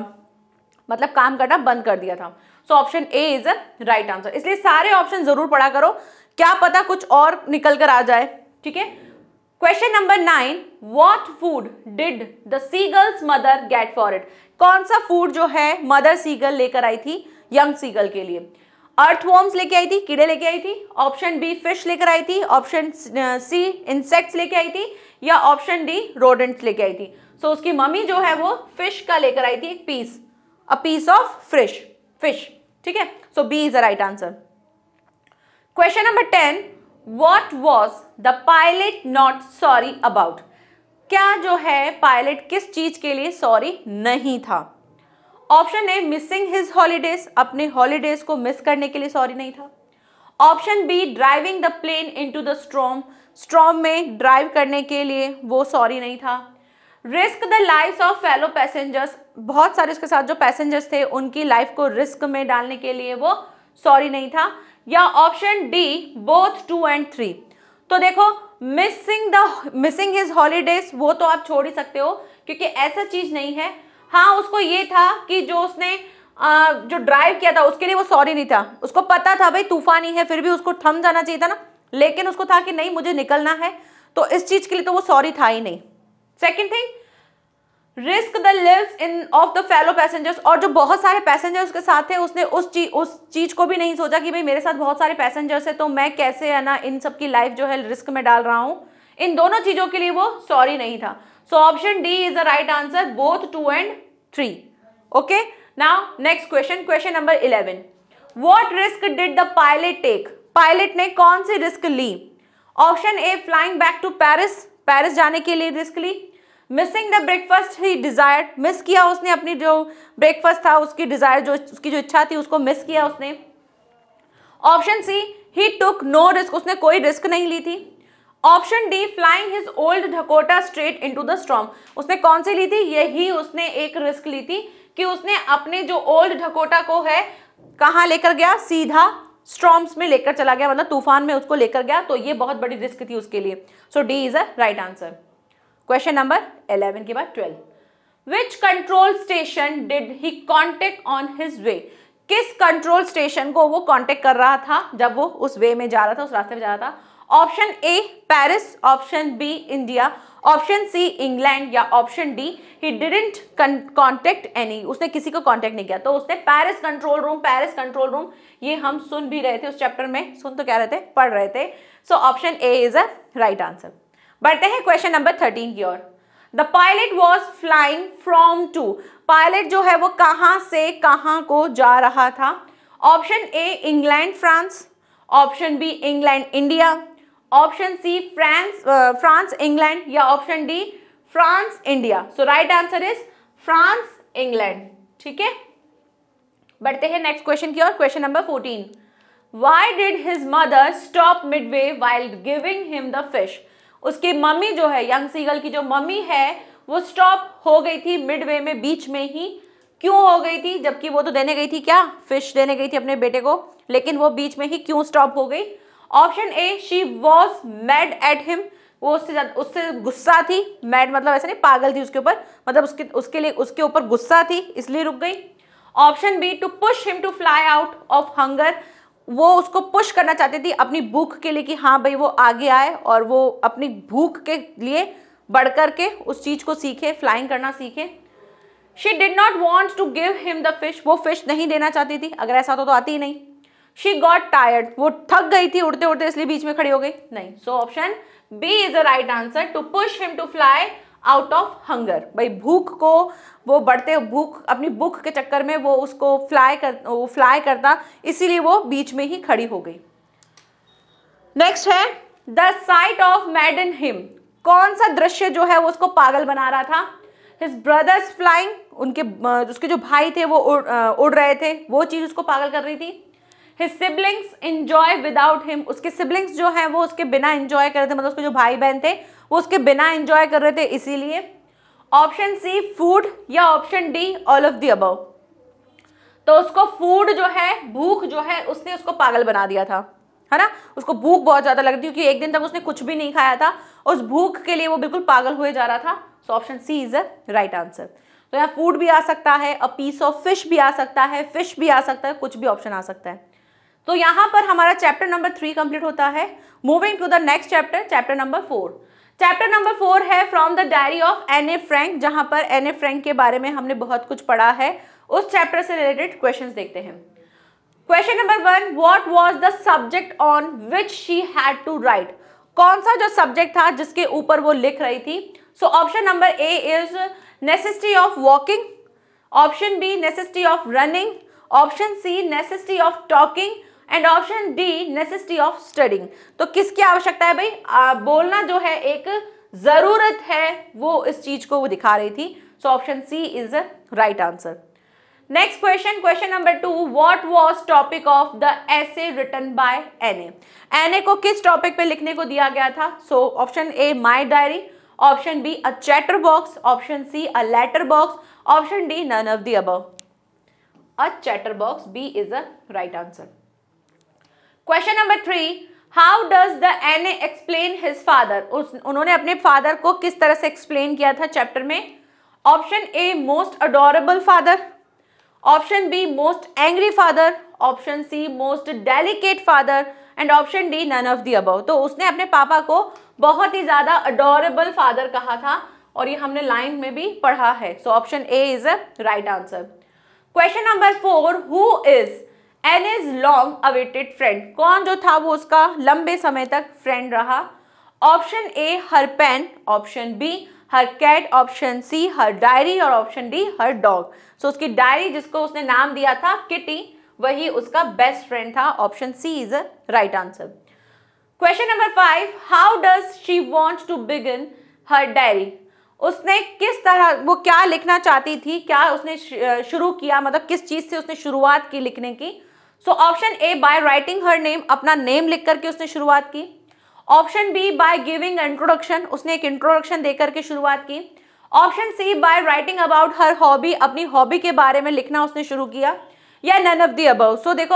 मतलब काम करना बंद कर दिया था so option A is a right answer इसलिए सारे ऑप्शन जरूर पढ़ा करो क्या पता कुछ और निकल कर आ जाए ठीक है question number nine what food did the seagull's mother get for it कौन सा फूड जो है मदर सीगल लेकर आई थी यंग सीगल के लिए अर्थवॉर्म्स लेके आई थी कीड़े लेके आई थी ऑप्शन बी फिश लेकर आई थी ऑप्शन सी इंसेक्ट्स लेके आई थी या ऑप्शन डी रोडेंट्स लेके आई थी सो so, उसकी मम्मी जो है वो फिश का लेकर आई थी एक piece a piece of fish fish ठीक है so B is the right answer question number ten what was the pilot not sorry about क्या जो है पायलट किस चीज के लिए सॉरी नहीं था option A missing his holidays अपने हॉलीडेज को मिस करने के लिए सॉरी नहीं था option B driving the plane to the storm storm में ड्राइव करने के लिए वो सॉरी नहीं था risk the life of fellow passengers बहुत सारे उसके साथ जो पैसेंजर्स थे उनकी लाइफ को रिस्क में डालने के लिए वो सॉरी नहीं था या option D both two and three तो देखो missing the missing his holidays वो तो आप छोड़ ही सकते हो क्योंकि ऐसा चीज नहीं है हाँ उसको ये था कि जो उसने आ, जो ड्राइव किया था उसके लिए वो सॉरी नहीं था उसको पता था भाई तूफानी है फिर भी उसको थम जाना चाहिए था ना लेकिन उसको था कि नहीं मुझे निकलना है तो इस चीज के लिए तो वो सॉरी था ही नहीं second thing risk the lives in of the fellow passengers और जो बहुत सारे पैसेंजर्स के साथ थे उसने उस चीज उस चीज को भी नहीं सोचा कि भाई मेरे साथ बहुत सारे पैसेंजर्स हैं तो मैं कैसे है ना इन सबकी लाइफ जो है रिस्क में डाल रहा हूँ इन दोनों चीजों के लिए वो सॉरी नहीं था so option D is the right answer both two and three okay now next question question number eleven what risk did the pilot take pilot ने कौन सी रिस्क ली option A flying back to Paris Paris जाने के लिए risk ली missing the breakfast he desire miss किया उसने अपनी जो ब्रेकफास्ट था उसकी डिज़ायर जो उसकी जो इच्छा थी उसको मिस किया उसने option C he took no risk उसने कोई रिस्क नहीं ली थी option D flying his old Dakota straight to the storm उसने कौन सी ली थी यही उसने एक रिस्क ली थी कि उसने अपने जो ओल्ड ढकोटा को है कहाँ लेकर गया सीधा स्ट्रॉम्स में लेकर चला गया मतलब तूफान में उसको लेकर गया तो ये बहुत बड़ी रिस्क थी उसके लिए so D is a right answer question number eleven के बाद twelve which control station did he contact on his way किस कंट्रोल स्टेशन को वो कॉन्टेक्ट कर रहा था जब वो उस वे में जा रहा था उस रास्ते में जा रहा था option A Paris option B India option C England या option D he didn't contact any उसने किसी को कॉन्टेक्ट नहीं किया तो उसने Paris control room Paris control room ये हम सुन भी रहे थे उस चैप्टर में सुन तो क्या रहे थे पढ़ रहे थे so option A is a right answer बढ़ते हैं क्वेश्चन नंबर थर्टीन की ओर the pilot was flying from to pilot जो है वो कहा से कहा को जा रहा था option A England France option B England India option C France France England या option D France India so right answer is France England ठीक है बढ़ते हैं नेक्स्ट क्वेश्चन की ओर question number fourteen why did his mother stop midway while giving him the fish उसकी mummy जो है यंग सीगल की जो मम्मी है वो स्टॉप हो गई थी मिडवे में बीच में ही क्यों हो गई थी जबकि वो तो देने गई थी क्या फिश देने गई थी अपने बेटे को लेकिन वो बीच में ही क्यों स्टॉप हो गई option A she was mad at him वो उससे उससे गुस्सा थी मैड मतलब ऐसा नहीं पागल थी उसके ऊपर मतलब उसके उसके लिए उसके ऊपर गुस्सा थी इसलिए रुक गई option B to push him to fly out of hunger वो उसको पुश करना चाहती थी अपनी भूख के लिए कि हाँ भाई वो आगे आए और वो अपनी भूख के लिए बढ़ कर के उस चीज़ को सीखे फ्लाइंग करना सीखे she did not want to give him the fish वो फिश नहीं देना चाहती थी अगर ऐसा होता तो, तो आती ही नहीं शी गॉट टायर्ड वो थक गई थी उड़ते उड़ते इसलिए बीच में खड़ी हो गई नहीं so option B is the right answer to push him to fly out of hunger भाई भूख को वो बढ़ते भूख अपनी भूख के चक्कर में वो उसको फ्लाई कर वो फ्लाई करता इसीलिए वो बीच में ही खड़ी हो गई नेक्स्ट है the sight of maddened him कौन सा दृश्य जो है वो उसको पागल बना रहा था हिज ब्रदर्स फ्लाइंग उनके उसके जो भाई थे वो उड़, उड़ रहे थे वो चीज़ उसको पागल कर रही थी his siblings enjoy without him उसके सिबलिंग्स जो हैं वो उसके बिना इंजॉय कर रहे थे मतलब उसके जो भाई बहन थे वो उसके बिना इंजॉय कर रहे थे इसीलिए ऑप्शन सी फूड या option D all of the above तो उसको फूड जो है भूख जो है उसने उसको पागल बना दिया था है ना उसको भूख बहुत ज़्यादा लगती क्योंकि एक दिन तक उसने कुछ भी नहीं खाया था उस भूख के लिए वो बिल्कुल पागल हुए जा रहा था so option C is a right answer तो यहाँ फूड भी आ सकता है अ पीस ऑफ फिश भी आ सकता है फिश भी आ सकता है कुछ भी ऑप्शन आ सकता है तो यहां पर हमारा चैप्टर नंबर थ्री कंप्लीट होता है moving to the next chapter chapter number four chapter number four है from the diary of Anne a Frank जहां पर एन ए फ्रेंक के बारे में हमने बहुत कुछ पढ़ा है उस चैप्टर से रिलेटेड क्वेश्चन देखते हैं question number one what was the subject on which she had to write कौन सा जो सब्जेक्ट था जिसके ऊपर वो लिख रही थी so option number A is necessity of walking option B necessity of running option C necessity of talking and option D necessity of studying तो किसकी आवश्यकता है भाई आ, बोलना जो है एक जरूरत है वो इस चीज को वो दिखा रही थी so option C is right answer next question question number two what was topic of the essay written by Anne Anne को किस टॉपिक पे लिखने को दिया गया था so option A my diary option B a chatterbox option C a letter box option D none of the above a chatterbox B is a right answer question number three how does the N explain his father उन्होंने अपने father को किस तरह से explain किया था chapter में option A most adorable father option B most angry father option C most delicate father and option D none of the above तो उसने अपने पापा को बहुत ही ज़्यादा अडोरेबल फादर कहा था और ये हमने लाइन में भी पढ़ा है so option A is a right answer question number four who is Anne is long awaited friend कौन जो था वो उसका लंबे समय तक फ्रेंड रहा option A her pen option B her cat option C her diary और option D her dog so उसकी डायरी जिसको उसने नाम दिया था किटी वही उसका बेस्ट फ्रेंड था option C is a right answer question number five how does she want to begin her diary उसने किस तरह वो क्या लिखना चाहती थी क्या उसने शुरू किया मतलब किस चीज़ से उसने शुरुआत की लिखने की so option A by writing her name अपना नेम लिख करके उसने शुरुआत की option B by giving introduction उसने एक इंट्रोडक्शन दे करके शुरुआत की option C by writing about her hobby अपनी हॉबी के बारे में लिखना उसने शुरू किया या none of the above so देखो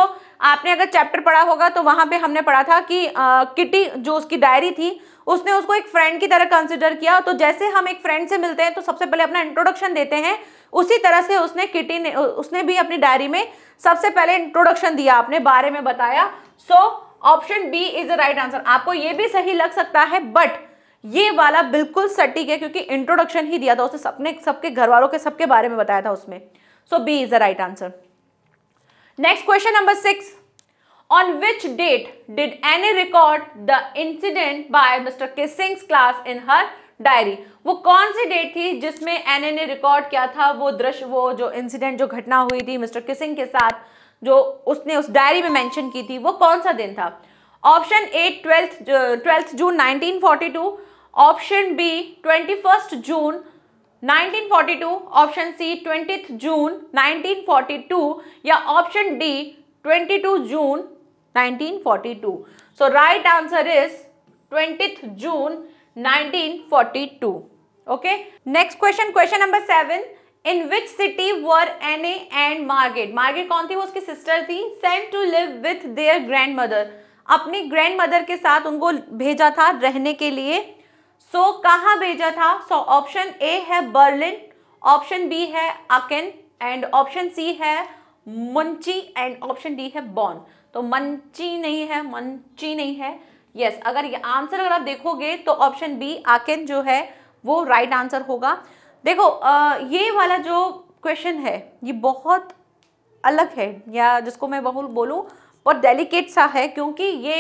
आपने अगर चैप्टर पढ़ा होगा तो वहां पे हमने पढ़ा था कि आ, किटी जो उसकी डायरी थी उसने उसको एक फ्रेंड की तरह कंसिडर किया तो जैसे हम एक फ्रेंड से मिलते हैं तो सबसे पहले अपना इंट्रोडक्शन देते हैं उसी तरह से उसने किटी ने उसने भी अपनी डायरी में सबसे पहले इंट्रोडक्शन दिया आपने बारे में बताया so option B is the right answer आपको ये भी सही लग सकता है बट ये वाला बिल्कुल सटीक है क्योंकि इंट्रोडक्शन ही दिया था उसने सबने सबके घर वालों के सबके बारे में बताया था उसमें so B is the right answer next question number six on which date did Annie record the incident by Mr. Kissing's class in her diary? वो कौन सी डेट थी जिसमें एन ने रिकॉर्ड किया था वो दृश्य वो जो इंसिडेंट जो घटना हुई थी मिस्टर किसिंग के साथ जो उसने उस डायरी में मेंशन की थी वो कौन सा दिन था option A twelfth twelfth June 1942 option B twenty first June 1942 option C twenty June 1942 या option D 22 June 1942 so right answer is twenty June 1942 okay next question question number seven in which city were Anne and Margot Margot कौन थी वो उसकी sister थी sent to live with their grandmother अपनी grandmother के साथ उनको भेजा था रहने के लिए सो so, कहाँ भेजा था सो ऑप्शन ए है बर्लिन ऑप्शन बी है अकेन एंड ऑप्शन सी है मुंची एंड ऑप्शन डी है बॉन तो मंची नहीं है मंची नहीं है यस yes, अगर ये आंसर अगर आप देखोगे तो ऑप्शन बी आकेन जो है वो राइट right आंसर होगा देखो ये वाला जो क्वेश्चन है ये बहुत अलग है या जिसको मैं बहुत बोलूँ और डेलिकेट सा है क्योंकि ये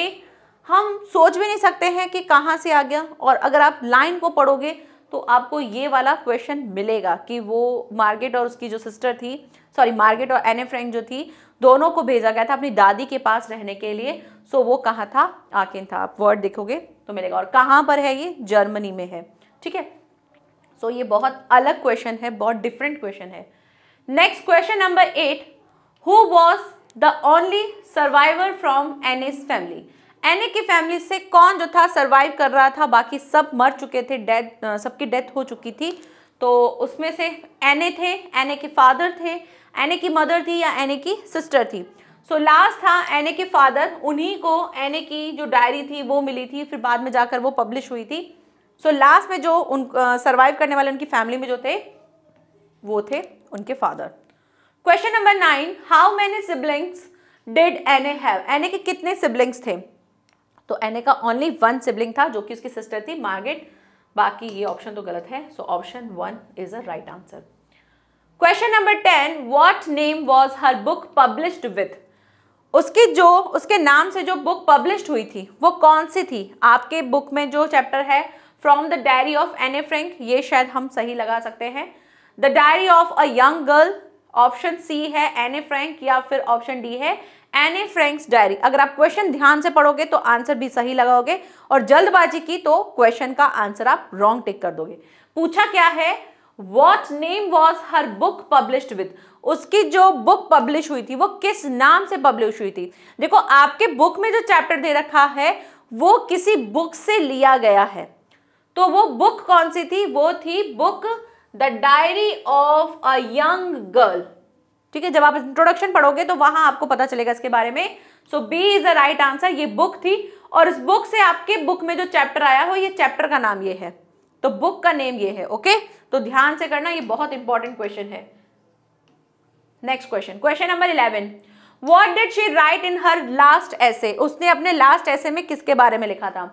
हम सोच भी नहीं सकते हैं कि कहाँ से आ गया और अगर आप लाइन को पढ़ोगे तो आपको ये वाला क्वेश्चन मिलेगा कि वो मार्केट और उसकी जो सिस्टर थी सॉरी मार्केट और एने फ्रेंड जो थी दोनों को भेजा गया था अपनी दादी के पास रहने के लिए सो वो कहाँ था आकिन था आप वर्ड देखोगे तो मिलेगा और कहाँ पर है ये जर्मनी में है ठीक है सो ये बहुत अलग क्वेश्चन है बहुत डिफरेंट क्वेश्चन है next question number eight who was the only survivor from Anne's family Anne की फैमिली से कौन जो था सर्वाइव कर रहा था बाकी सब मर चुके थे डेथ सबकी डेथ हो चुकी थी तो उसमें से एने थे एने के फादर थे एने की मदर थी या एने की सिस्टर थी सो so, लास्ट था एने के फादर उन्हीं को एने की जो डायरी थी वो मिली थी फिर बाद में जाकर वो पब्लिश हुई थी सो so, लास्ट में जो उन सर्वाइव करने वाले उनकी फैमिली में जो थे वो थे उनके father question number nine how many siblings did Anne have Anne के कितने सिबलिंग्स थे तो एन ए का ओनली वन सिबलिंग था जो कि उसकी सिस्टर थी मार्गेट बाकी ये ऑप्शन तो गलत है so option one is a right answer question number ten what name was her book published with उसकी जो उसके नाम से जो बुक पब्लिश हुई थी वो कौन सी थी आपके बुक में जो चैप्टर है from the diary of Anne Frank ये शायद हम सही लगा सकते हैं the diary of a young girl option C है एने फ्रेंक या फिर ऑप्शन डी है एने फ्रेंक्स डायरी अगर आप क्वेश्चन ध्यान से पढ़ोगे तो आंसर भी सही लगाओगे और जल्दबाजी की तो क्वेश्चन का आंसर आप रॉन्ग टिक कर दोगे पूछा क्या है what name was her book published with उसकी जो बुक पब्लिश हुई थी वो किस नाम से पब्लिश हुई थी देखो आपके बुक में जो चैप्टर दे रखा है वो किसी बुक से लिया गया है तो वो बुक कौन सी थी वो थी book the diary of a young girl ठीक है जब आप इंट्रोडक्शन पढ़ोगे तो वहां आपको पता चलेगा इसके बारे में so B is the right answer ये बुक थी और इस बुक से आपके बुक में जो चैप्टर आया हो ये चैप्टर का नाम ये है तो बुक का नेम ये है ओके तो ध्यान से करना ये बहुत इंपॉर्टेंट क्वेश्चन है next question question number eleven what did she write in her last ऐसे उसने अपने लास्ट ऐसे में किसके बारे में लिखा था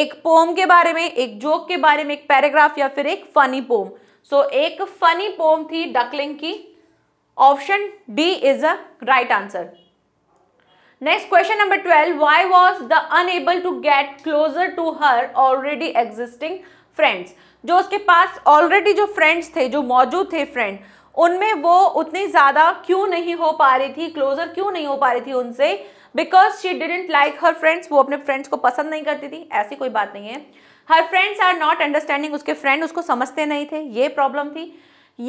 एक पोम के बारे में एक जोक के बारे में एक पैराग्राफ या फिर एक फनी पोम सो so, एक फनी पोम थी डकलिंग की option D is a right answer next question number twelve why was the unable to get closer to her already existing friends जो उसके पास ऑलरेडी जो friends थे जो मौजूद थे फ्रेंड उनमें वो उतनी ज़्यादा क्यों नहीं हो पा रही थी क्लोजर क्यों नहीं हो पा रही थी उनसे because she didn't like her friends वो अपने फ्रेंड्स को पसंद नहीं करती थी ऐसी कोई बात नहीं है her friends are not understanding उसके फ्रेंड उसको समझते नहीं थे ये प्रॉब्लम थी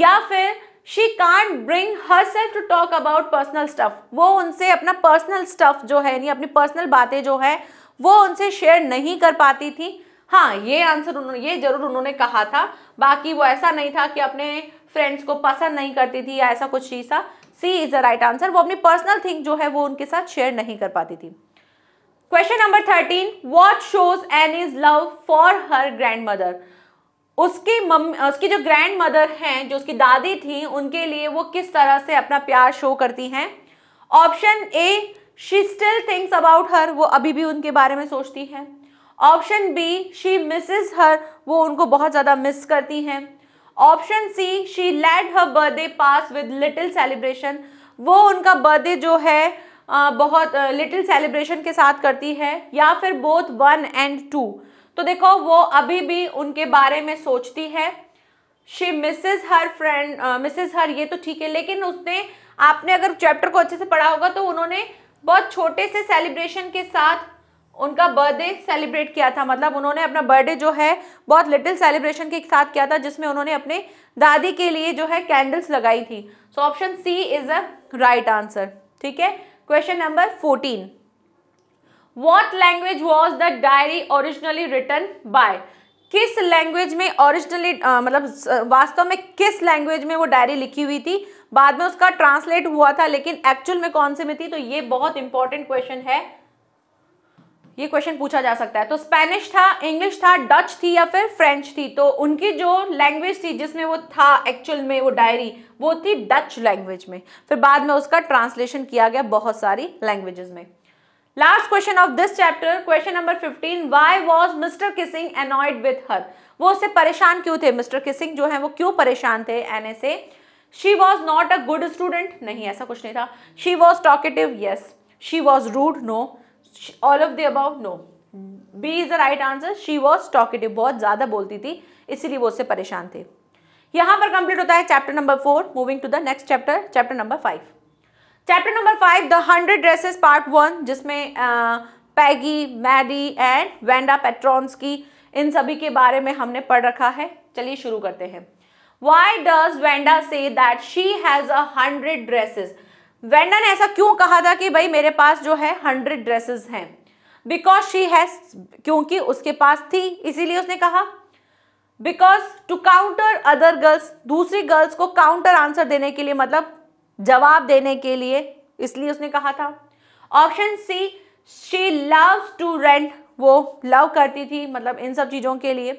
या फिर she can't bring herself to talk about personal stuff वो उनसे अपना पर्सनल स्टफ जो है यानी अपनी पर्सनल बातें जो है वो उनसे शेयर नहीं कर पाती थी हाँ ये आंसर उन्होंने ये जरूर उन्होंने कहा था बाकी वो ऐसा नहीं था कि अपने फ्रेंड्स को पसंद नहीं करती थी या ऐसा कुछ चीज़ था C is the right answer वो अपनी पर्सनल थिंग जो है वो उनके साथ शेयर नहीं कर पाती थी question number thirteen what shows Anne is love for her grandmother उसकी मम उसकी जो ग्रैंड मदर हैं जो उसकी दादी थी उनके लिए वो किस तरह से अपना प्यार शो करती हैं option A she still thinks about her वो अभी भी उनके बारे में सोचती हैं option B she misses her वो उनको बहुत ज़्यादा मिस करती हैं option C she let her birthday pass with little celebration वो उनका बर्थडे जो है आ, बहुत लिटिल सेलिब्रेशन के साथ करती है या फिर बोथ वन एंड टू तो देखो वो अभी भी उनके बारे में सोचती है she misses her friend misses her ये तो ठीक है लेकिन उसने आपने अगर चैप्टर को अच्छे से पढ़ा होगा तो उन्होंने बहुत छोटे से सेलिब्रेशन के साथ उनका बर्थडे सेलिब्रेट किया था मतलब उन्होंने अपना बर्थडे जो है बहुत लिटिल सेलिब्रेशन के साथ किया था जिसमें उन्होंने अपने दादी के लिए जो है कैंडल्स लगाई थी so option C is a right answer ठीक है question number fourteen what language was the diary originally written by किस लैंग्वेज में ओरिजिनली मतलब वास्तव में किस लैंग्वेज में वो डायरी लिखी हुई थी बाद में उसका ट्रांसलेट हुआ था लेकिन एक्चुअल में कौन से में थी तो ये बहुत इंपॉर्टेंट क्वेश्चन है ये क्वेश्चन पूछा जा सकता है तो स्पेनिश था इंग्लिश था डच थी या फिर फ्रेंच थी तो उनकी जो लैंग्वेज थी जिसमें वो था एक्चुअल में वो डायरी वो थी डच लैंग्वेज में फिर बाद में उसका ट्रांसलेशन किया गया बहुत सारी लैंग्वेजेस में last question of this chapter question number 15 why was Mr Keesing annoyed with her वो उससे परेशान क्यों थे मिस्टर किसिंग जो है वो क्यों परेशान थे एनए से she was not a good student नहीं ऐसा कुछ नहीं था she was talkative yes she was rude no all of the above no B is the right answer she was talkative बहुत ज़्यादा बोलती थी इसीलिए वो उससे परेशान थे यहां पर कंप्लीट होता है chapter number four moving to the next chapter chapter number five chapter number five the hundred dresses part one जिसमें Peggy Maddie and Wanda Petronski इन सभी के बारे में हमने पढ़ रखा है चलिए शुरू करते हैं why does Wanda say that she has a hundred dresses Wanda ने ऐसा क्यों कहा था कि भाई मेरे पास जो है हंड्रेड ड्रेसेस हैं बिकॉज शी हैज क्योंकि उसके पास थी इसीलिए उसने कहा because to counter other girls दूसरी गर्ल्स को काउंटर आंसर देने के लिए मतलब जवाब देने के लिए इसलिए उसने कहा था option C she love to rent वो लव करती थी मतलब इन सब चीज़ों के लिए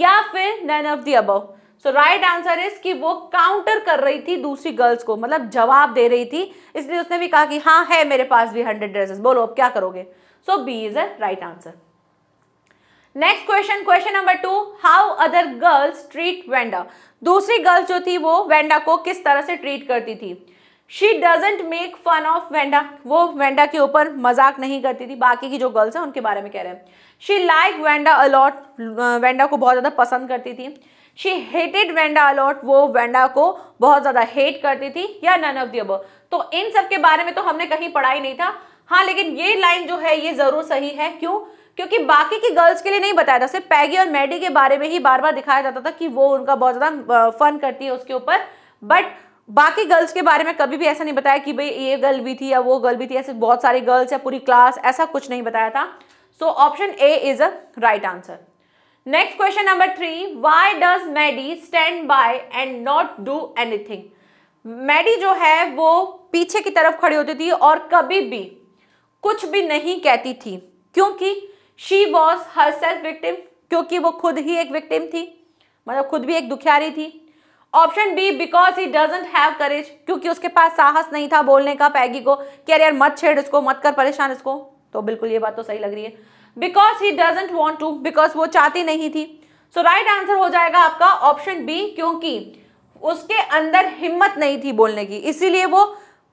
या फिर none of the above so right answer is कि वो काउंटर कर रही थी दूसरी गर्ल्स को मतलब जवाब दे रही थी इसलिए उसने भी कहा कि हाँ है मेरे पास भी हंड्रेड ड्रेसेस बोलो अब क्या करोगे so B is a right answer next question question number two how other girls treat Wanda दूसरी गर्ल्स जो थी वो वेंडा को किस तरह से ट्रीट करती थी she doesn't make fun of Wanda वो वेंडा के ऊपर मजाक नहीं करती थी बाकी की जो गर्ल्स हैं उनके बारे में कह रहे हैं she like Wanda a lot Wanda को बहुत ज़्यादा पसंद करती थी शी हेटेड वेंडा अलॉट वो वेंडा को बहुत ज़्यादा हेट करती थी या नन ऑफ दब तो इन सब के बारे में तो हमने कहीं पढ़ा ही नहीं था हाँ लेकिन ये लाइन जो है ये ज़रूर सही है क्यों क्योंकि बाकी की गर्ल्स के लिए नहीं बताया था सिर्फ पैगी और मैडी के बारे में ही बार बार दिखाया जाता था कि वो उनका बहुत ज़्यादा फन करती है उसके ऊपर बट बाकी गर्ल्स के बारे में कभी भी ऐसा नहीं बताया कि भाई ये गर्ल भी थी या वो गर्ल भी थी ऐसे बहुत सारी गर्ल्स या पूरी क्लास ऐसा कुछ नहीं बताया था so option A is a right answer next question number three why does Maddie stand by and not do anything Maddie जो है वो पीछे की तरफ खड़ी होती थी और कभी भी कुछ भी नहीं कहती थी क्योंकि she was her self victim क्योंकि वो खुद ही एक विक्टिम थी मतलब खुद भी एक दुखियारी थी option B because he doesn't have courage क्योंकि उसके पास साहस नहीं था बोलने का पैगी को कि अरे यार मत छेड़ इसको मत कर परेशान इसको तो बिल्कुल ये बात तो सही लग रही है because he doesn't want to because वो चाहती नहीं थी सो राइट आंसर हो जाएगा आपका ऑप्शन बी क्योंकि उसके अंदर हिम्मत नहीं थी बोलने की इसीलिए वो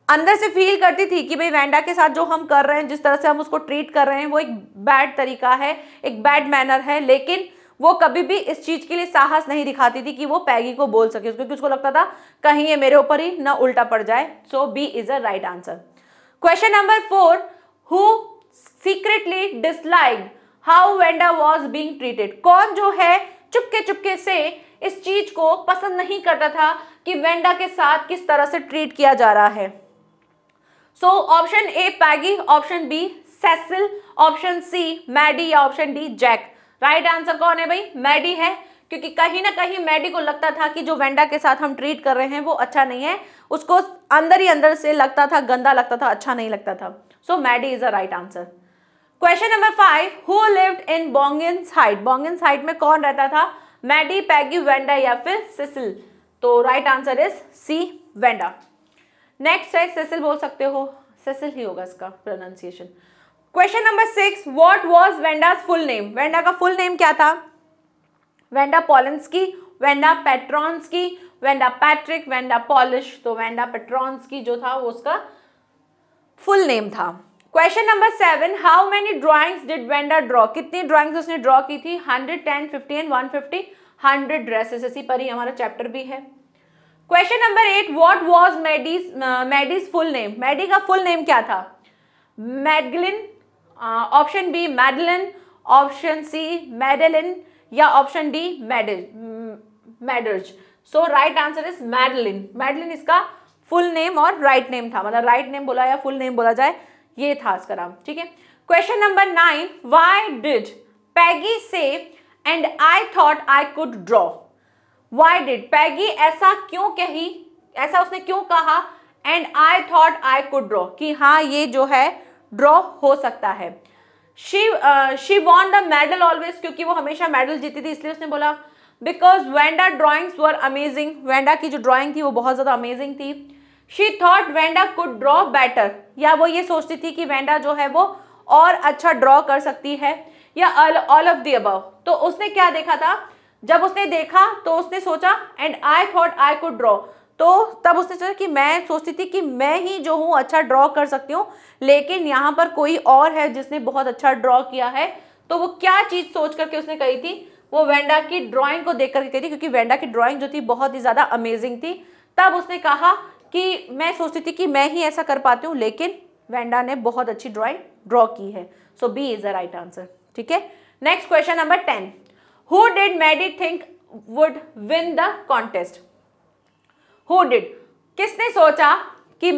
अंदर से फील करती थी कि भाई वैंडा के साथ जो हम कर रहे हैं जिस तरह से हम उसको ट्रीट कर रहे हैं वो एक बैड तरीका है एक बैड मैनर है लेकिन वो कभी भी इस चीज़ के लिए साहस नहीं दिखाती थी कि वो पैगी को बोल सके क्योंकि उसको लगता था कहीं ये मेरे ऊपर ही ना उल्टा पड़ जाए so B is a right answer question number four who secretly dislike how Wanda was being treated कौन जो है चुपके चुपके से इस चीज को पसंद नहीं करता था कि वेंडा के साथ किस तरह से ट्रीट किया जा रहा है so option A Peggy option B Cecil option C Maddie या option D Jack right answer कौन है भाई मैडी है क्योंकि कहीं ना कहीं मैडी को लगता था कि जो वेंडा के साथ हम ट्रीट कर रहे हैं वो अच्छा नहीं है उसको अंदर ही अंदर से लगता था गंदा लगता था अच्छा नहीं लगता था so Maddie is a right answer question number five who lived in Boggins Height Boggins Height में कौन रहता था मैडी पैगी वेंडा या फिर सिसिल तो right answer is C Wanda next है सिसिल बोल सकते हो सिसिल ही होगा इसका pronunciation question number six what was Wanda full name Wanda का फुल नेम क्या था Wanda Polanski Wanda Petronski Wanda Patrick Wanda Polish तो वेंडा पेट्रॉन्स की जो था वो उसका फुल नेम था question number seven how many drawings did Wanda draw कितनी ड्रॉइंग्स उसने ड्रॉ की थी hundred ten fifty and one fifty hundred dresses इसी पर ही हमारा चैप्टर भी है question number eight what was Maddie's Maddie's full name Maddie का फुल नेम क्या था Madeline option B Madeline option C Madeline या option D Madel Madge so right answer is Madeline Madeline इसका फुल नेम और right right name था मतलब write name बोला या फुल नेम बोला जाए ये था इसका नाम ठीक है question number nine why did Peggy say and I thought I could draw why did Peggy ऐसा क्यों कही ऐसा उसने क्यों कहा and I thought I could draw कि हाँ ये जो है ड्रॉ हो सकता है she she won the medal always क्योंकि वो हमेशा मेडल जीती थी इसलिए उसने बोला because Wanda drawings were amazing Wanda की जो ड्रॉइंग थी वो बहुत ज़्यादा अमेजिंग थी she thought Wanda could draw better या वो ये सोचती थी कि वेंडा जो है वो और अच्छा ड्रॉ कर सकती है या ऑल ऑफ द अबव तो उसने क्या देखा था जब उसने देखा तो उसने सोचा and I thought I could draw तो तब उसने सोचा कि मैं सोचती थी कि मैं ही जो हूं अच्छा ड्रॉ कर सकती हूँ लेकिन यहाँ पर कोई और है जिसने बहुत अच्छा ड्रॉ किया है तो वो क्या चीज़ सोच करके उसने कही थी वो वेंडा की ड्राइंग को देख करके कही थी क्योंकि वेंडा की ड्राइंग जो थी बहुत ही ज़्यादा अमेजिंग थी तब उसने कहा कि मैं सोचती थी कि मैं ही ऐसा कर पाती हूँ लेकिन वेंडा ने बहुत अच्छी ड्राइंग ड्रॉ की है so B is the right answer ठीक है next question number ten who did Maddie think would win the contest who did किसने सोचा कि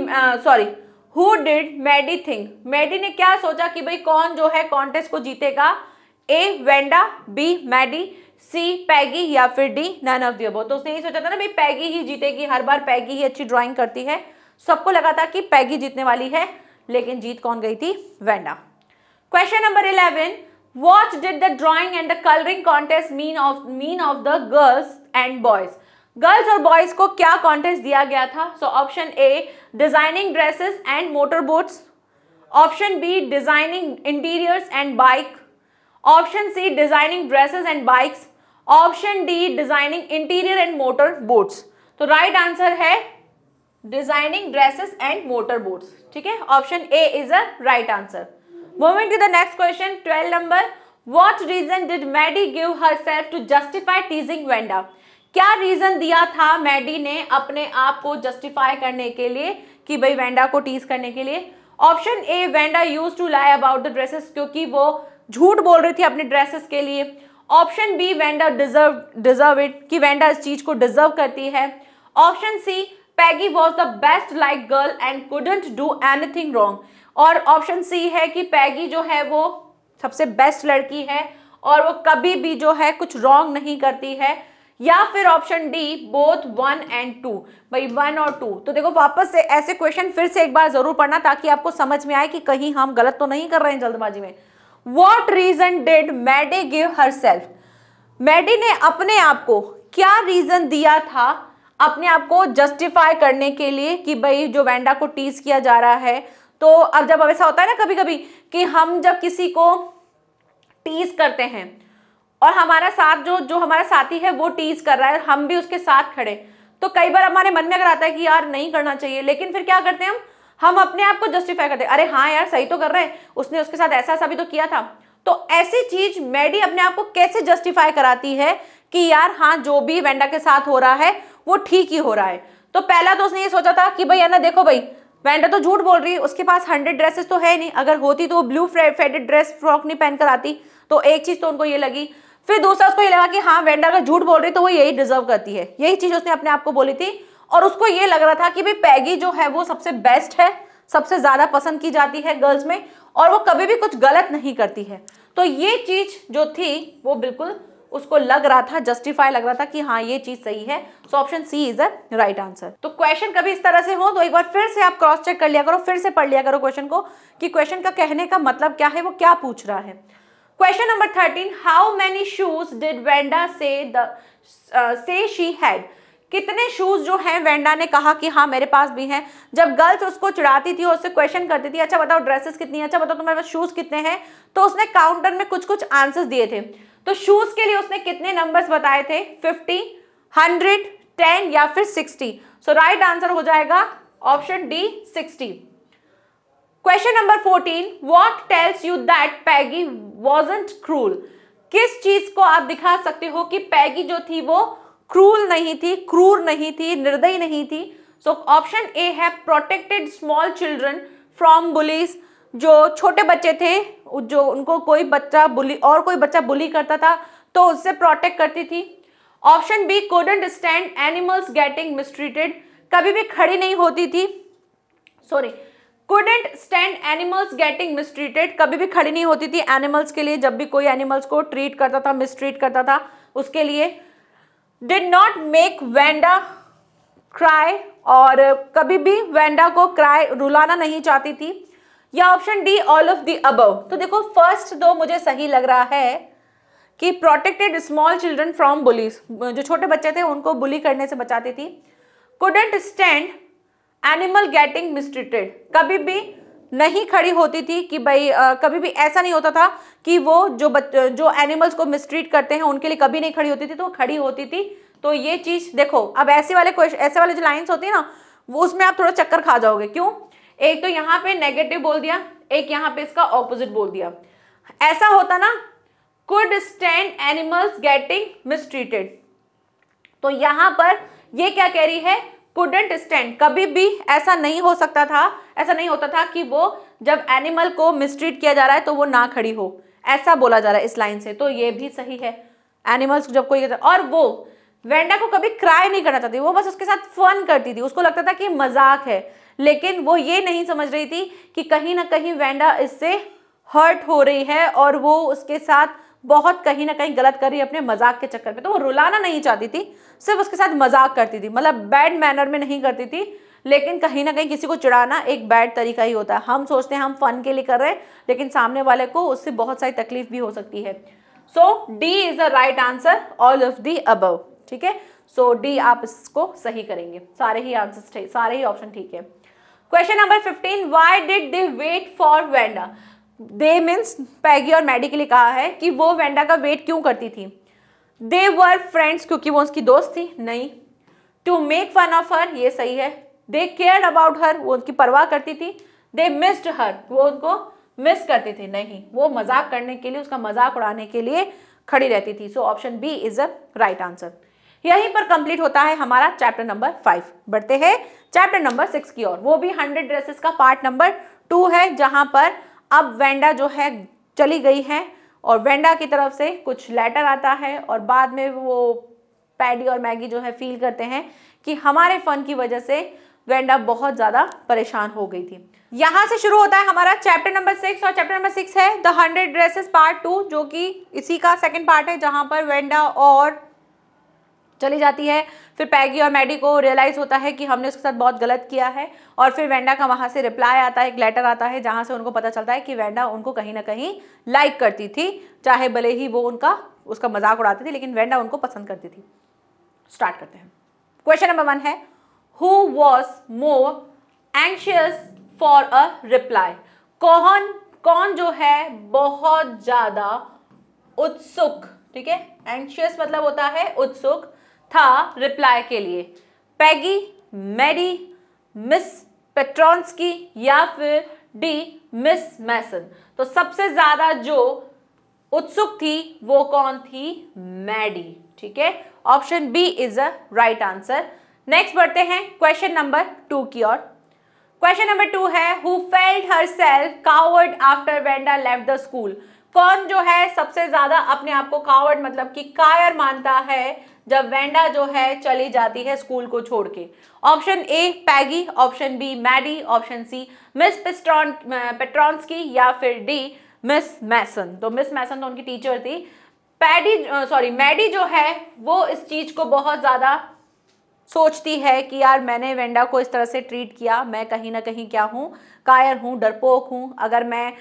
sorry who did Maddie think Maddie ने क्या सोचा कि भाई कौन जो है कॉन्टेस्ट को जीतेगा A Wanda B Maddie C Peggy या फिर डी नन ऑफ दी तो उसने यही सोचा था ना भाई पैगी ही जीतेगी हर बार पैगी ही अच्छी ड्राइंग करती है सबको लगा था कि पैगी जीतने वाली है लेकिन जीत कौन गई थी Wanda question number eleven what did the drawing and the colouring contest mean of mean of the girls and boys girls और बॉयज को क्या कॉन्टेस्ट दिया गया था so option A designing dresses and motor boats option B designing interiors and bike option C designing dresses and bikes option D designing interior and motor boats तो right right answer है designing dresses and motor boats ठीक है option A is a right answer moving to the next question twelve number what reason did Maddie give her herself to justify teasing Wanda क्या reason दिया था Maddie ने अपने आप को justify करने के लिए कि भाई वेंडा को टीज करने के लिए option A Wanda use to lie about the dresses क्योंकि वो झूठ बोल रही थी अपने ड्रेसेस के लिए option B Wanda deserve deserve it कि वेंडा इस चीज को डिजर्व करती है option C Peggy was the best like girl and couldn't do anything wrong और ऑप्शन सी है कि पैगी जो है वो सबसे बेस्ट लड़की है और वो कभी भी जो है कुछ रॉन्ग नहीं करती है या फिर option D both one and two भाई वन और टू तो देखो वापस से ऐसे क्वेश्चन फिर से एक बार जरूर पढ़ना ताकि आपको समझ में आए कि कहीं हम गलत तो नहीं कर रहे हैं जल्दबाजी में what reason did Maddie give her self Maddie ने अपने आप को क्या रीजन दिया था अपने आप को जस्टिफाई करने के लिए कि भाई जो वेंडा को टीज किया जा रहा है तो अब जब ऐसा होता है ना कभी कभी कि हम जब किसी को टीज करते हैं और हमारा साथ जो जो हमारा साथी है वो टीज कर रहा है हम भी उसके साथ खड़े तो कई बार हमारे मन में अगर आता है कि यार नहीं करना चाहिए लेकिन फिर क्या करते हैं हम हम अपने आप को जस्टिफाई करते अरे हाँ यार सही तो कर रहे हैं उसने उसके साथ ऐसा ऐसा भी तो किया था तो ऐसी चीज मैडी अपने आप को कैसे जस्टिफाई कराती है कि यार हाँ जो भी वेंडा के साथ हो रहा है वो ठीक ही हो रहा है तो पहला तो उसने ये सोचा था कि भाई ना देखो भाई वेंडा तो झूठ बोल रही है उसके पास हंड्रेड ड्रेसेस तो है नहीं अगर होती तो वो ब्लू फेडेड ड्रेस फ्रॉक नहीं पहन कर आती तो एक चीज़ तो उनको ये लगी फिर दूसरा उसको ये लगा कि हाँ वेंडा अगर झूठ बोल रही तो वो यही डिजर्व करती है यही चीज़ उसने अपने आप को बोली थी और उसको ये लग रहा था कि भाई पैगी जो है वो सबसे बेस्ट है सबसे ज़्यादा पसंद की जाती है गर्ल्स में और वो कभी भी कुछ गलत नहीं करती है तो ये चीज़ जो थी वो बिल्कुल उसको लग रहा था जस्टिफाई लग रहा था कि हाँ ये चीज़ सही है so option C is a right answer तो क्वेश्चन कभी इस तरह से हो तो एक बार फिर से आप क्रॉस चेक कर लिया करो फिर से पढ़ लिया करो क्वेश्चन को कि क्वेश्चन का कहने का मतलब क्या है वो क्या पूछ रहा है question number thirteen how many shoes did Wanda say say she had कितने शूज जो हैं वेंडा ने कहा कि हाँ मेरे पास भी हैं जब गर्ल्स उसको चिढ़ाती थी उससे क्वेश्चन करती थी अच्छा बताओ ड्रेसेस कितनी है अच्छा बताओ तुम्हारे पास शूज कितने हैं तो उसने काउंटर में कुछ कुछ आंसर्स दिए थे तो शूज के लिए उसने कितने नंबर्स बताए थे फिफ्टी हंड्रेड टेन या फिर सिक्सटी सो राइट आंसर हो जाएगा option D sixty question number fourteen what tells you that Peggy wasn't cruel किस चीज को आप दिखा सकते हो कि पैगी जो थी वो क्रूल नहीं थी क्रूर नहीं थी निर्दयी नहीं थी सो ऑप्शन ए है protected small children from bullies जो छोटे बच्चे थे जो उनको कोई बच्चा बुली और कोई बच्चा बुली करता था तो उससे प्रोटेक्ट करती थी option B couldn't stand animals getting mistreated कभी भी खड़ी नहीं होती थी sorry couldn't stand animals getting mistreated कभी भी खड़ी नहीं होती थी एनिमल्स के लिए जब भी कोई एनिमल्स को ट्रीट करता था मिसट्रीट करता था उसके लिए did not make Wanda cry और कभी भी वेंडा को क्राई रुलाना नहीं चाहती थी या option D all of the above तो देखो फर्स्ट दो मुझे सही लग रहा है कि protected small children from bullies जो छोटे बच्चे थे उनको बुली करने से बचाती थी couldn't stand animal getting mistreated कभी भी नहीं खड़ी होती थी कि भाई आ, कभी भी ऐसा नहीं होता था कि वो जो बच, जो एनिमल्स को मिसट्रीट करते हैं उनके लिए कभी नहीं खड़ी होती थी तो वो खड़ी होती थी तो ये चीज़ देखो अब ऐसे वाले ऐसे वाले जो लाइन्स होती है ना वो उसमें आप थोड़ा चक्कर खा जाओगे क्यों एक तो यहाँ पे नेगेटिव बोल दिया एक यहाँ पे इसका ऑपोजिट बोल दिया ऐसा होता ना could stand animals getting mistreated तो यहां पर ये क्या कह रही है कुडेंट स्टैंड कभी भी ऐसा नहीं हो सकता था ऐसा नहीं होता था कि वो जब एनिमल को मिसट्रीट किया जा रहा है तो वो ना खड़ी हो ऐसा बोला जा रहा है इस लाइन से तो ये भी सही है एनिमल्स जब कोई और वो वेंडा को कभी क्राई नहीं करना चाहती वो बस उसके साथ फन करती थी उसको लगता था कि मजाक है लेकिन वो ये नहीं समझ रही थी कि कहीं ना कहीं वेंडा इससे हर्ट हो रही है और वो उसके साथ बहुत कहीं ना कहीं गलत कर रही है अपने मजाक के चक्कर में तो वो रुलाना नहीं चाहती थी सिर्फ उसके साथ मजाक करती थी मतलब बैड मैनर में नहीं करती थी लेकिन कहीं ना कहीं किसी को चुड़ाना एक बैड तरीका ही होता है हम सोचते हैं हम फन के लिए कर रहे हैं लेकिन सामने वाले को उससे बहुत सारी तकलीफ भी हो सकती है so D is the right answer all of the above ठीक है सो डी आप इसको सही करेंगे सारे ही आंसर सारे ही ऑप्शन ठीक है question number fifteen why did they wait for Wanda they means Peggy और मैडी के लिए कहा है कि वो वेंडा का वेट क्यों करती थी दे वर फ्रेंड्स क्योंकि वो उसकी दोस्त थी नहीं to make one of her ये सही है दे केयर अबाउट हर वो उनकी परवाह करती थी दे मिस्ड हर वो उनको मिस करती थी नहीं वो मजाक करने के लिए उसका मजाक उड़ाने के लिए खड़ी रहती थी so option B is a right answer यहीं पर कंप्लीट होता है हमारा चैप्टर नंबर फाइव बढ़ते हैं चैप्टर नंबर सिक्स की ओर वो भी हंड्रेड ड्रेसेस का पार्ट नंबर टू है जहां पर अब वेंडा जो है चली गई है और वेंडा की तरफ से कुछ लेटर आता है और बाद में वो पैडी और मैगी जो है फील करते हैं कि हमारे फ़न की वजह से वेंडा बहुत ज़्यादा परेशान हो गई थी यहाँ से शुरू होता है हमारा चैप्टर नंबर सिक्स और चैप्टर नंबर सिक्स है the hundred dresses part two जो कि इसी का सेकंड पार्ट है जहाँ पर वेंडा और चली जाती है फिर पैगी और मैडी को रियलाइज़ होता है कि हमने उसके साथ बहुत गलत किया है और फिर वेंडा का वहाँ से रिप्लाई आता है एक लेटर आता है जहाँ से उनको पता चलता है कि वेंडा उनको कहीं ना कहीं लाइक करती थी चाहे भले ही वो उनका उसका मजाक उड़ाती थी लेकिन वेंडा उनको पसंद करती थी स्टार्ट करते हैं क्वेश्चन नंबर वन है who was more anxious for a reply कौन कौन जो है बहुत ज़्यादा उत्सुक ठीक है एंशियस मतलब होता है उत्सुक था रिप्लाई के लिए पैगी मैरी मिस पेट्रॉन्सकी या फिर डी मिस मैसन तो सबसे ज्यादा जो उत्सुक थी वो कौन थी मैडी ठीक है option B is a right answer next बढ़ते हैं क्वेश्चन नंबर टू की ओर क्वेश्चन नंबर टू है who failed her self coward after Wanda left the school कौन जो है सबसे ज्यादा अपने आप को कावर्ड मतलब कि कायर मानता है जब वेंडा जो है चली जाती है स्कूल को छोड़ के option A Peggy option B Maddie option C Miss Petronski की या फिर डी मिस मैसन तो मिस मैसन तो उनकी टीचर थी पैडी सॉरी मैडी जो है वो इस चीज को बहुत ज्यादा सोचती है कि यार मैंने वेंडा को इस तरह से ट्रीट किया मैं कहीं ना कहीं क्या हूँ कायर हूं डरपोक हूं अगर मैं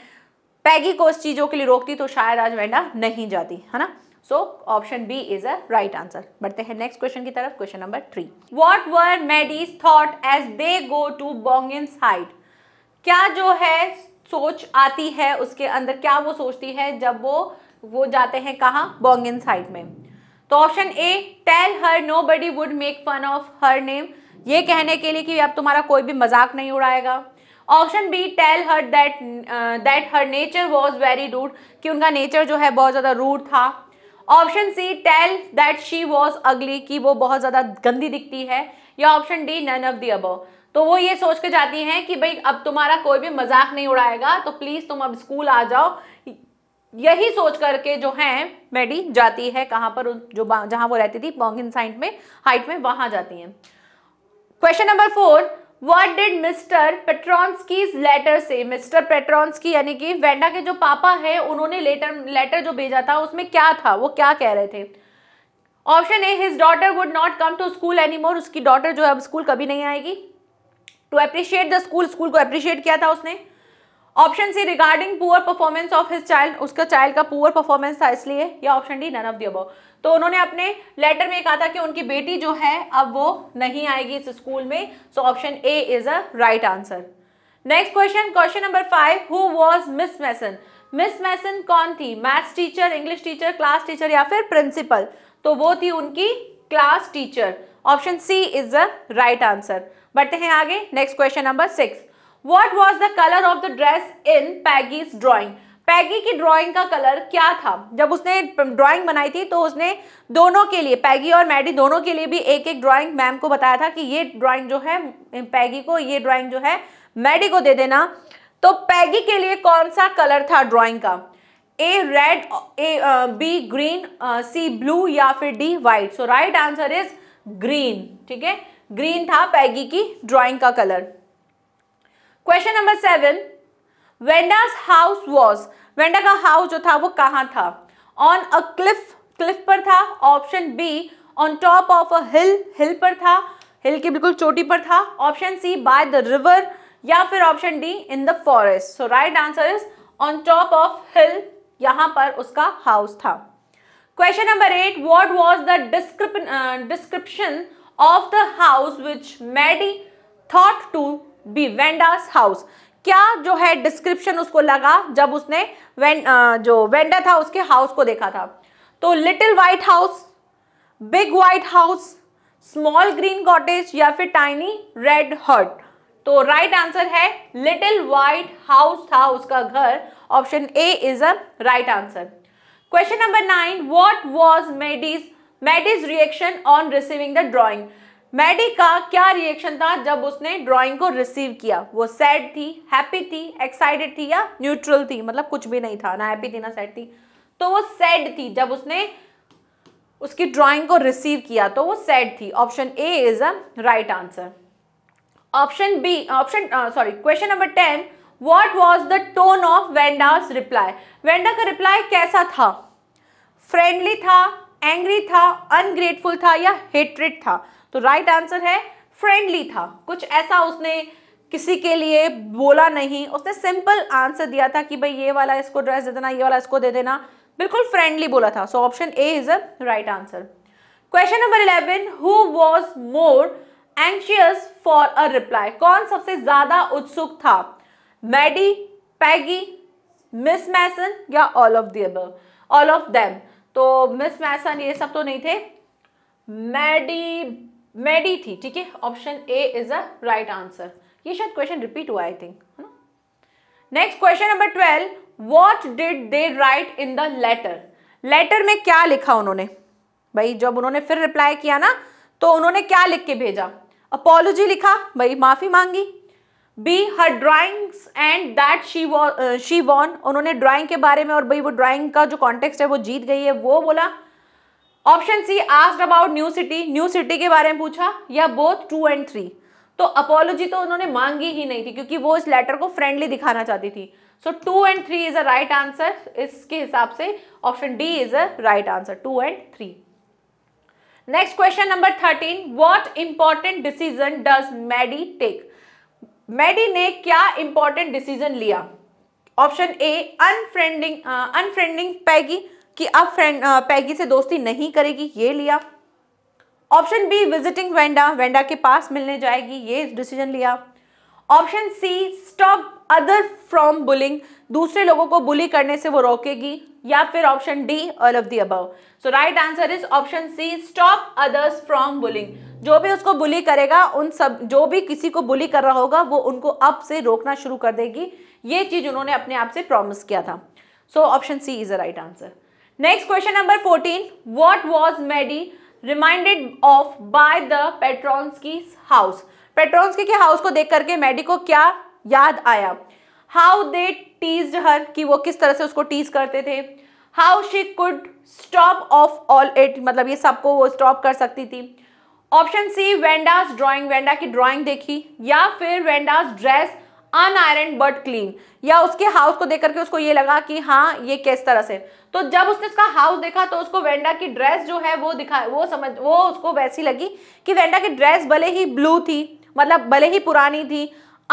पैगी को उस चीज़ों के लिए रोकती तो शायद आज वेंडा नहीं जाती है ना so option B is a right answer बढ़ते हैं नेक्स्ट क्वेश्चन की तरफ question number three what were Maddie's thought as they go to Boggins Height क्या जो है सोच आती है उसके अंदर क्या वो सोचती है जब वो वो जाते हैं कहा बोंगिन्स हाइट में तो option A tell her nobody would make fun of her name ये कहने के लिए कि अब तुम्हारा कोई भी मजाक नहीं उड़ाएगा option B tell her that that her nature was very rude कि उनका नेचर जो है बहुत ज़्यादा रूड था option C tell that she was ugly कि वो बहुत ज़्यादा गंदी दिखती है या option D none of the above तो वो ये सोच के जाती हैं कि भाई अब तुम्हारा कोई भी मजाक नहीं उड़ाएगा तो प्लीज़ तुम अब स्कूल आ जाओ यही सोच करके जो है मैडी जाती है कहाँ पर जो जहाँ वो रहती थी बॉन्गिन साइट में हाइट में वहाँ जाती हैं question number four what did Mr Petronski's letter say Mr Petronski यानी कि वेंडा के जो पापा हैं उन्होंने लेटर लेटर जो भेजा था उसमें क्या था वो क्या कह रहे थे option A his daughter would not come to school any more उसकी डॉटर जो है अब स्कूल कभी नहीं आएगी to appreciate the school school को अप्रिशिएट किया था उसने option C regarding poor performance of his child उसका चाइल्ड का पुअर परफॉर्मेंस था इसलिए या option D none of the तो उन्होंने अपने लेटर में कहा था कि उनकी बेटी जो है अब वो नहीं आएगी इस स्कूल में so option A is a right answer next question question number five who was Miss Mason Miss Mason कौन थी maths teacher English teacher class teacher या फिर प्रिंसिपल तो वो थी उनकी class teacher option C is the right answer बढ़ते हैं आगे next question number six what was the colour of the dress in Peggy's drawing Peggy की ड्राइंग का कलर क्या था जब उसने ड्राइंग बनाई थी तो उसने दोनों के लिए पैगी और मैडी दोनों के लिए भी एक एक ड्राइंग मैम को बताया था कि ये ड्राइंग जो है पैगी को ये ड्राइंग जो है मैडी को दे देना तो पैगी के लिए कौन सा कलर था ड्राइंग का A red A B green C blue या फिर D white so right answer is green ठीक है ग्रीन था पैगी की ड्राइंग का colour question number seven Wanda house was Wanda का हाउस जो था वो कहाँ था ऑन अ क्लिफ क्लिफ पर था option B on top of a hill hill पर था हिल की बिल्कुल चोटी पर था option C by the river या फिर option D in the forest so right answer is on top of hill यहाँ पर उसका हाउस था question number eight what was the description description of the house which Maddie thought to be Wanda's house क्या जो है description उसको लगा जब उसने वें, जो वेंडर था उसके हाउस को देखा था तो little white house big white house small green cottage या फिर टाइनी रेड हर्ट तो राइट आंसर है लिटिल व्हाइट हाउस था उसका घर option A is a right answer question number nine what was Maddie's Maddie's reaction on receiving the drawing Maddie का क्या reaction था जब उसने ड्राइंग को रिसीव किया वो सैड थी हैप्पी थी एक्साइटेड थी या न्यूट्रल थी मतलब कुछ भी नहीं था ना हैप्पी थी ना सैड थी तो वो सैड थी जब उसने उसकी ड्राइंग को रिसीव किया तो वो सैड थी option A is a right answer option B option sorry question number ten what was the tone of Wanda's reply Wanda का रिप्लाई कैसा था फ्रेंडली था एंग्री था अनग्रेटफुल था या हेटरेट था तो राइट right आंसर है फ्रेंडली था कुछ ऐसा उसने किसी के लिए बोला नहीं उसने सिंपल आंसर दिया था कि भाई ये वाला इसको ड्रेस दे देना ये वाला इसको दे देना बिल्कुल फ्रेंडली बोला था so option A is a right answer question number eleven who was more anxious for a reply कौन सबसे ज्यादा उत्सुक था मैडी पैगी मिस मैसन या all of the all of them तो मिस मैसन ये सब तो नहीं थे मैडी मेडी थी ठीक है option A is a right answer ये शायद क्वेश्चन रिपीट हुआ I think next question number twelve what did they write in the letter letter में क्या लिखा उन्होंने भाई जब उन्होंने फिर रिप्लाई किया ना तो उन्होंने क्या लिख के भेजा अपोलोजी लिखा भाई माफी मांगी B her drawings and that she she won उन्होंने ड्राइंग के बारे में और भाई वो ड्राइंग का जो कॉन्टेक्स्ट है वो जीत गई है वो बोला option C asked about new city new city के बारे में पूछा या बोथ टू एंड थ्री तो अपोलॉजी तो उन्होंने मांगी ही नहीं थी क्योंकि वो इस लेटर को फ्रेंडली दिखाना चाहती थी so two and three is a right answer इसके हिसाब से option D is a right answer two and three next question number thirteen what important decision does Maddie take Maddie ने क्या इंपॉर्टेंट डिसीजन लिया option A unfriending unfriending Peggy कि अब friend पैगी से दोस्ती नहीं करेगी ये लिया option B visiting Wanda Wanda के पास मिलने जाएगी ये डिसीजन लिया option C stop other from bullying दूसरे लोगों को बुली करने से वो रोकेगी या फिर option D all of the above so right answer is option C stop others from bullying जो भी उसको बुली करेगा उन सब जो भी किसी को बुली कर रहा होगा वो उनको अब से रोकना शुरू कर देगी ये चीज उन्होंने अपने आप से प्रॉमिस किया था so option C is a right answer next question number fourteen what was Maddie reminded of by the Petronski की हाउस पेट्रॉन्स के हाउस को देख करके मेडी को क्या याद आया हाउ दे टीज हर कि वो किस तरह से उसको टीज करते थे how she could stop of all it मतलब ये सबको वो स्टॉप कर सकती थी option C Wanda's drawing Wanda की ड्राइंग देखी या फिर Wanda's dress unironed but clean या उसके हाउस को देख करके उसको ये लगा कि हाँ ये किस तरह से तो जब उसने उसका हाउस देखा तो उसको वेंडा की ड्रेस जो है वो दिखा वो समझ वो उसको वैसी लगी कि वेंडा की ड्रेस भले ही ब्लू थी मतलब भले ही पुरानी थी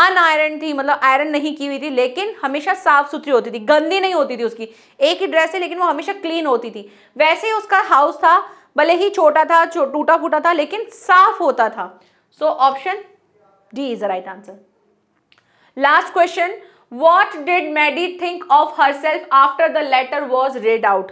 अन आयरन थी मतलब आयरन नहीं की हुई थी लेकिन हमेशा साफ सुथरी होती थी गंदी नहीं होती थी उसकी एक ही ड्रेस है लेकिन वो हमेशा क्लीन होती थी वैसे ही उसका हाउस था भले ही छोटा था टूटा फूटा था लेकिन साफ होता था so option D is the right answer last question what did Maddie think of her self after the letter was read out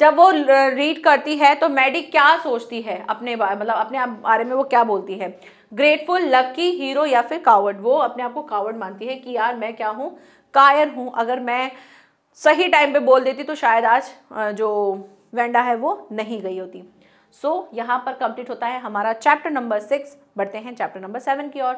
जब वो रीड करती है तो मैडी क्या सोचती है अपने मतलब अपने आप बारे में वो क्या बोलती है ग्रेटफुल लकी हीरो या फिर कावड वो अपने आप को कावड मानती है कि यार मैं क्या हूँ कायर हूँ अगर मैं सही टाइम पे बोल देती तो शायद आज जो वेंडा है वो नहीं गई होती सो so, यहाँ पर कंप्लीट होता है हमारा चैप्टर नंबर सिक्स बढ़ते हैं चैप्टर नंबर सेवन की ओर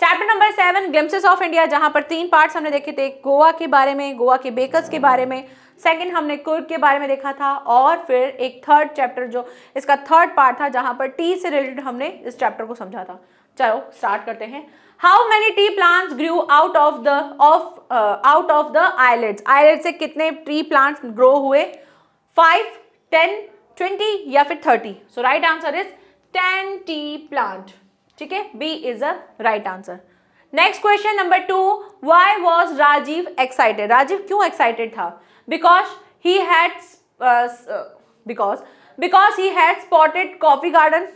chapter number seven glimpses of India जहां पर तीन पार्ट्स हमने देखे थे गोवा के बारे में गोवा के बेकर्स के बारे में सेकंड हमने कुर्ग के बारे में देखा था और फिर एक थर्ड चैप्टर जो इसका थर्ड पार्ट था जहां पर टी से रिलेटेड हमने इस चैप्टर को समझा था चलो स्टार्ट करते हैं how many tea plants grow out of the of out of the islets islet से कितने टी प्लांट्स ग्रो हुए फाइव टेन ट्वेंटी या फिर thirty so right answer is ten tea plant ठीक है B is a right answer next question number two why was Rajiv excited Rajiv क्यों excited था because he had because because he had spotted coffee garden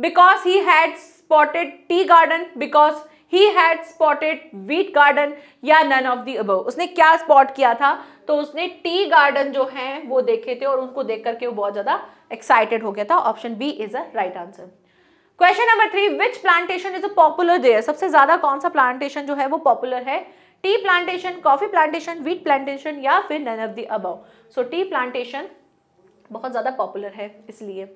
because he had spotted T garden because he had spotted wheat garden या none of the above उसने क्या spot किया था तो उसने tea garden जो है वो देखे थे और उनको देख करके वो बहुत ज़्यादा एक्साइटेड हो गया था option B is a right answer question number three which plantation is a popular there सबसे ज्यादा कौन सा प्लांटेशन जो है वो पॉपुलर है tea plantation coffee plantation wheat plantation या फिर none of the above so tea plantation बहुत ज्यादा पॉपुलर है इसलिए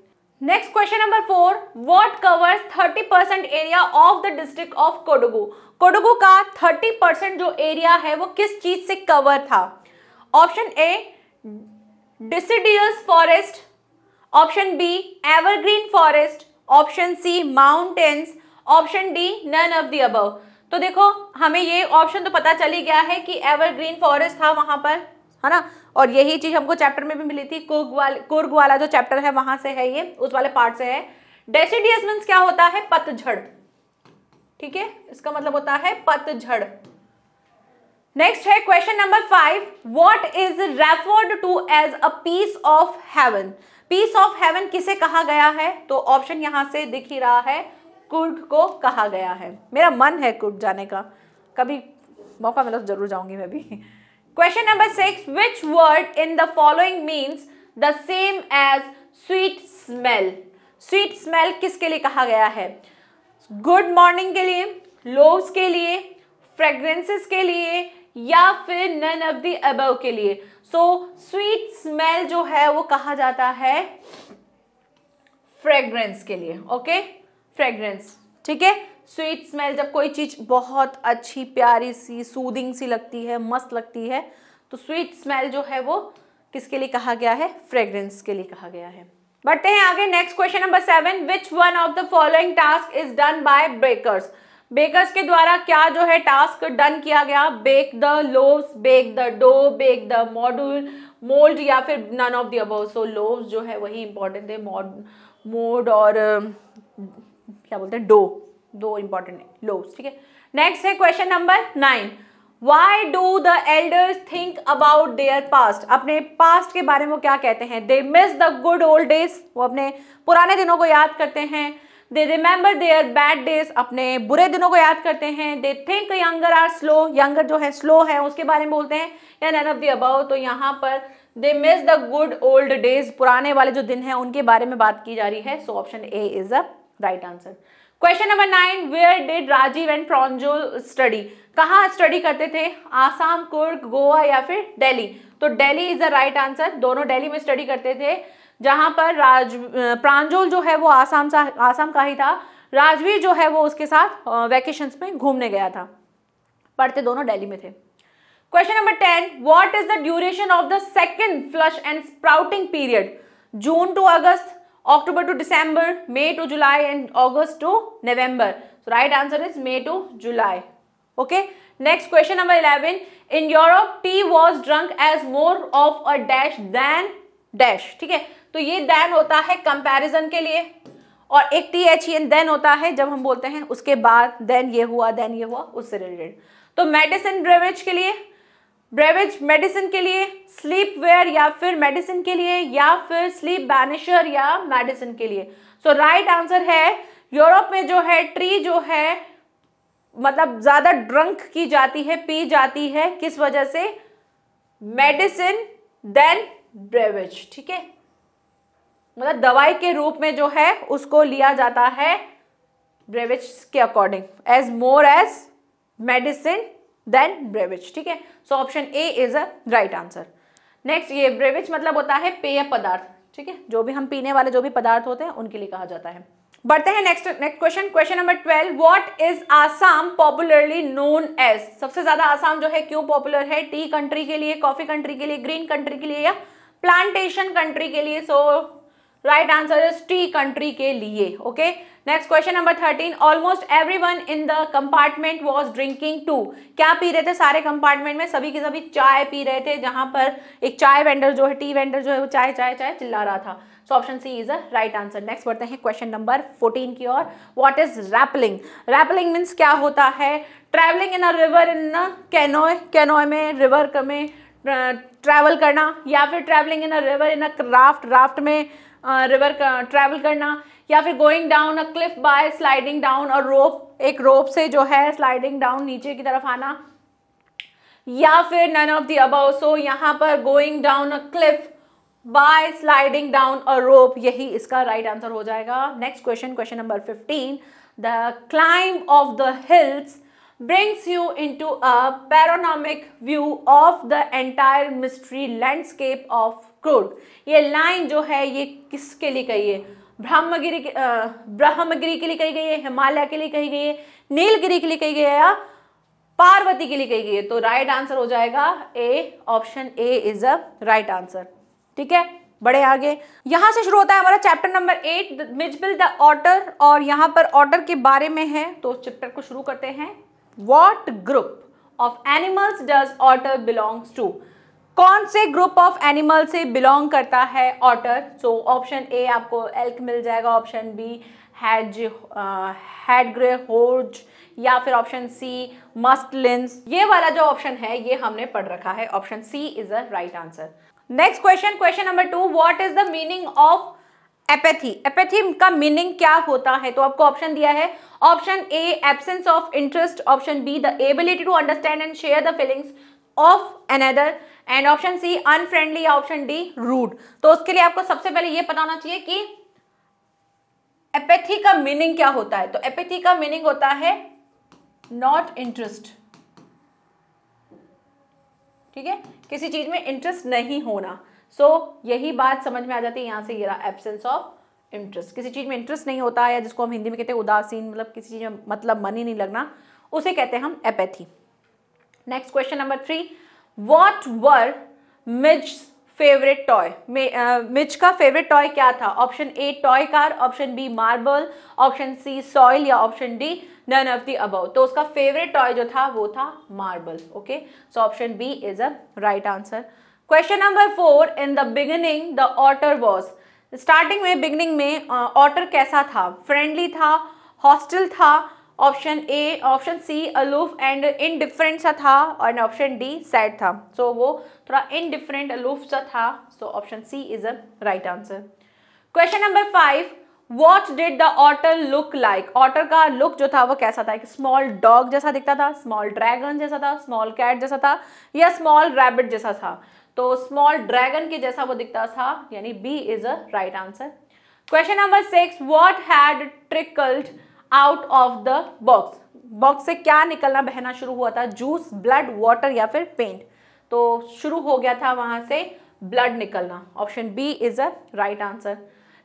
next question number four what covers thirty percent area of the district of Kodagu Kodagu का थर्टी परसेंट जो एरिया है वो किस चीज से कवर था option A deciduous forest option B evergreen forest option C mountains option D none of the above तो देखो हमें ये ऑप्शन तो पता चल ही गया है कि एवरग्रीन फॉरेस्ट था वहां पर है ना और यही चीज़ हमको चैप्टर में भी मिली थी कुर्ग वाला कुर्ग वाला जो चैप्टर है वहां से है ये उस वाले पार्ट से है डेसिडियस मीन क्या होता है पतझड़ ठीक है इसका मतलब होता है पतझड़ नेक्स्ट है question number five what is referred to as a piece of heaven piece of heaven किसे कहा गया है तो ऑप्शन यहां से दिख ही रहा है कुर्ड को कहा गया है मेरा मन है कुर्ड जाने का कभी मौका मिला तो जरूर जाऊंगी मैं भी question number six which word in the following means the same as sweet smell sweet smell किसके लिए कहा गया है गुड मॉर्निंग के लिए लोव्स के लिए फ्रेग्रेंसेस के लिए या फिर नन ऑफ द अबव के लिए सो स्वीट स्मेल जो है वो कहा जाता है फ्रेग्रेंस के लिए ओके फ्रेग्रेंस ठीक है स्वीट स्मेल जब कोई चीज़ बहुत अच्छी प्यारी सी सूदिंग सी लगती है मस्त लगती है तो स्वीट स्मेल जो है वो किसके लिए कहा गया है फ्रेग्रेंस के लिए कहा गया है बढ़ते हैं आगे next question number seven which one of the following task is done by breakers bakers के द्वारा क्या जो है टास्क डन किया गया bake the loaves bake the dough bake the module mould या फिर none of the so loaves जो है वही इंपॉर्टेंट है मोड और क्या बोलते हैं डो दो इंपॉर्टेंट है लोव्स ठीक है नेक्स्ट है question number nine why do the elders think about their past अपने पास्ट के बारे में वो क्या कहते हैं they miss the good old days वो अपने पुराने दिनों को याद करते हैं they remember their bad days अपने बुरे दिनों को याद करते हैं they think younger are slow younger जो है स्लो है उसके बारे में बोलते हैं या नैन ऑफ दी अबाउ तो यहाँ पर they miss the good old days पुराने वाले जो दिन हैं उनके बारे में बात की जा रही है so option A is a right answer question number nine where did Rajiv and Pranjol study कहाँ स्टडी करते थे आसाम कुर्क गोवा या फिर डेली तो Delhi is the right answer दोनों डेली में स्टडी करते थे जहां पर राज प्रांजोल जो है वो आसाम सा आसाम का ही था राजवीर जो है वो उसके साथ वैकेशन में घूमने गया था पढ़ते दोनों दिल्ली में थे question number ten what is the duration of the second flush and sprouting period June to August October to December May to July and August to November so right answer is May to July okay next question number eleven in Europe tea was drunk as more of a dash than dash ठीक है तो ये then होता है comparison के लिए और एक टी एच एन देन होता है जब हम बोलते हैं उसके बाद देन ये हुआ देन ये हुआ उससे रिलेटेड तो मेडिसिन ब्रेवेज के लिए ब्रेवेज मेडिसिन के लिए स्लीप वेयर या फिर मेडिसिन के लिए या फिर स्लीप बैनिशर या मेडिसिन के लिए सो राइट आंसर है यूरोप में जो है ट्री जो है मतलब ज़्यादा ड्रंक की जाती है पी जाती है किस वजह से मेडिसिन देन ब्रेवेज ठीक है मतलब दवाई के रूप में जो है उसको लिया जाता है ब्रेविच के according as more as medicine than beverage ठीक है so option A is a right answer next ये ब्रेविच मतलब होता है पेय पदार्थ ठीक है जो भी हम पीने वाले जो भी पदार्थ होते हैं उनके लिए कहा जाता है बढ़ते हैं next next question question number twelve what is Assam popularly known as सबसे ज्यादा आसाम जो है क्यों पॉपुलर है टी कंट्री के लिए कॉफी कंट्री के लिए ग्रीन कंट्री के लिए या प्लांटेशन कंट्री के लिए so so, right answer is tea country के लिए okay next question number thirteen almost every one in the compartment was drinking to क्या पी रहे थे सारे कंपार्टमेंट में सभी के सभी चाय पी रहे थे जहां पर एक चाय वेंडर जो है टी वेंडर जो है वो चाय चाय चाय चिल्ला रहा था so option C is a right answer next बढ़ते हैं क्वेश्चन नंबर फोर्टीन की ओर what is rappelling rappelling means क्या होता है travelling in a river in अ कैनोय कैनोय में रिवर में ट्रैवल करना या फिर travelling in a river in a craft raft में रिवर ट्रैवल करना या फिर going down a cliff by sliding down और रोप एक रोप से जो है स्लाइडिंग डाउन नीचे की तरफ आना या फिर none of the above so यहाँ पर going down a cliff by sliding down a rope यही इसका राइट right आंसर हो जाएगा next question question number fifteen the climb of the hills brings you into a panoramic view of the entire misty landscape of Coorg ये line जो है ये किसके लिए कही है ब्रह्मगिरी के ब्रह्मगिरी के लिए कही गई है हिमालय के लिए कही गई है नीलगिरी के लिए कही गई है या पार्वती के लिए कही गई है तो राइट आंसर हो जाएगा A option A is a right answer ठीक है बड़े आगे यहां से शुरू होता है हमारा chapter number eight Mijbil the otter और यहां पर ऑर्डर के बारे में है तो चैप्टर को शुरू करते हैं what group of animals does otter belongs to कौन से ग्रुप ऑफ एनिमल से बिलोंग करता है ऑटर सो ऑप्शन ए आपको एल्क मिल जाएगा option B had had grey horse या फिर ऑप्शन सी मस्ट लिंस ये वाला जो ऑप्शन है ये हमने पढ़ रखा है option C is a right answer next question question number two what is the meaning of apathy apathy का मीनिंग क्या होता है तो आपको ऑप्शन दिया है option A absence of interest option B the ability to understand and share the feelings of another and option C unfriendly option D rude तो उसके लिए आपको सबसे पहले यह पता होना चाहिए कि एपेथी का मीनिंग क्या होता है तो एपेथी का मीनिंग होता है नॉट इंटरेस्ट ठीक है किसी चीज में इंटरेस्ट नहीं होना सो so, यही बात समझ में आ जाती है यहां से ये रहा एबसेंस ऑफ इंटरेस्ट किसी चीज़ में इंटरेस्ट नहीं होता है या जिसको हम हिंदी में कहते हैं उदासीन मतलब किसी चीज़ में मतलब मन ही नहीं लगना उसे कहते हैं हम apathy next question number three what were Mij favourite toy Mij का फेवरेट टॉय क्या था option A toy car option B marble option C soil या option D none of the above तो उसका फेवरेट टॉय जो था वो था marble okay so option B is a right answer question number four in the beginning the otter was starting में beginning में otter uh, कैसा था फ्रेंडली था हॉस्टल था option A option C aloof and indifferent सा था और option D sad था सो so, वो थोड़ा इनडिफरेंट अलूफ सा था so option C is a right answer question number five what did the otter look like otter का लुक जो था वो कैसा था एक स्मॉल डॉग जैसा दिखता था स्मॉल ड्रैगन जैसा था स्मॉल कैट जैसा था या स्मॉल रैबिट जैसा था तो स्मॉल ड्रैगन के जैसा वो दिखता था यानी B is a right answer question number six what had trickled out of the box box से क्या निकलना बहना शुरू हुआ था जूस ब्लड वाटर या फिर पेंट तो शुरू हो गया था वहां से ब्लड निकलना option B is a right answer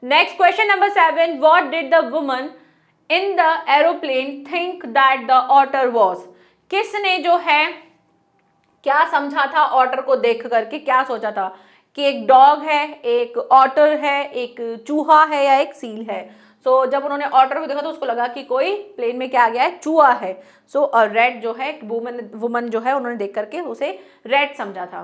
next question number seven what did the woman in the aeroplane think that the otter was किसने जो है क्या समझा था ऑटर को देख करके क्या सोचा था कि एक डॉग है एक ऑटर है एक चूहा है या एक सील है सो so, जब उन्होंने ऑर्डर को देखा तो उसको लगा कि कोई प्लेन में क्या आ गया है चूहा है सो so, रेड जो है वुमन वुमन जो है उन्होंने देख करके उसे रेड समझा था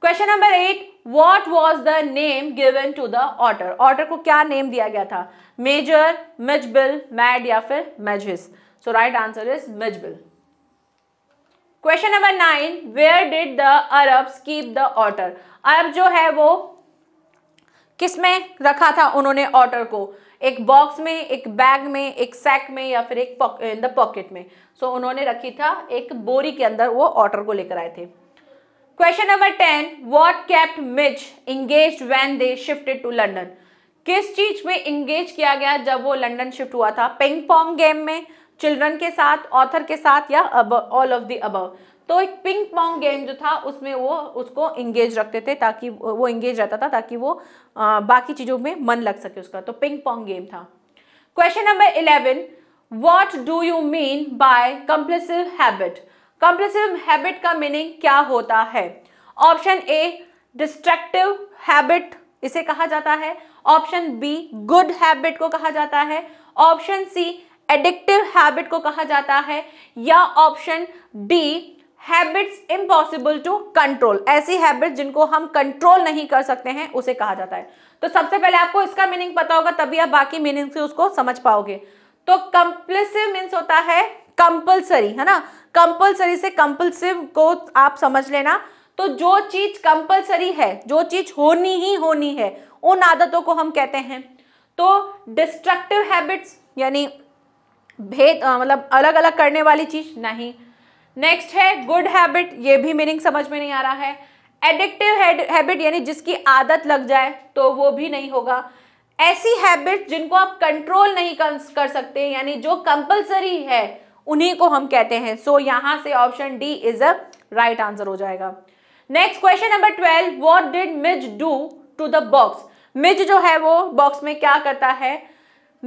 question number eight what was the name given to the otter otter को क्या नेम दिया गया था मेजर मिजबिल मैड या फिर मेजिस so right answer is Mijbil question number nine where did the Arab keep the otter Arab जो है वो किसमें रखा था उन्होंने ऑर्डर को एक बॉक्स में एक बैग में एक सैक में या फिर एक इन द पॉकेट में सो so, उन्होंने रखी था एक बोरी के अंदर वो ऑटर को लेकर आए थे question number ten what kept Mij engaged when they shifted to London किस चीज में इंगेज किया गया जब वो लंडन शिफ्ट हुआ था पिंग पॉन्ग गेम में चिल्ड्रन के साथ ऑथर के साथ या ऑल ऑफ दी अबव तो एक पिंक पोंग गेम जो था उसमें वो उसको इंगेज रखते थे ताकि वो इंगेज रहता था ताकि वो आ, बाकी चीज़ों में मन लग सके उसका तो पिंक पोंग गेम था question number eleven what do you mean by compulsive habit compulsive habit का मीनिंग क्या होता है ऑप्शन ए डिस्ट्रक्टिव हैबिट इसे कहा जाता है ऑप्शन बी गुड हैबिट को कहा जाता है ऑप्शन सी एडिक्टिव हैबिट को कहा जाता है या option D habits impossible to control ऐसी हैबिट्स जिनको हम कंट्रोल नहीं कर सकते हैं उसे कहा जाता है तो सबसे पहले आपको इसका मीनिंग पता होगा तभी आप बाकी मीनिंग से उसको समझ पाओगे तो कंप्लिसिव मीन्स होता है कंपल्सरी है ना कंपल्सरी से कंपल्सिव को आप समझ लेना तो जो चीज कंपल्सरी है जो चीज होनी ही होनी है उन आदतों को हम कहते हैं तो डिस्ट्रक्टिव हैबिट्स यानी भेद मतलब अलग अलग करने वाली चीज नहीं नेक्स्ट है गुड हैबिट ये भी मीनिंग समझ में नहीं आ रहा है एडिक्टिव हैबिट यानी जिसकी आदत लग जाए तो वो भी नहीं होगा ऐसी हैबिट जिनको आप कंट्रोल नहीं कर सकते यानी जो कंपलसरी है उन्हीं को हम कहते हैं सो so, यहां से option D is a right answer हो जाएगा next question number twelve what did Mij do to the box Mij जो है वो बॉक्स में क्या करता है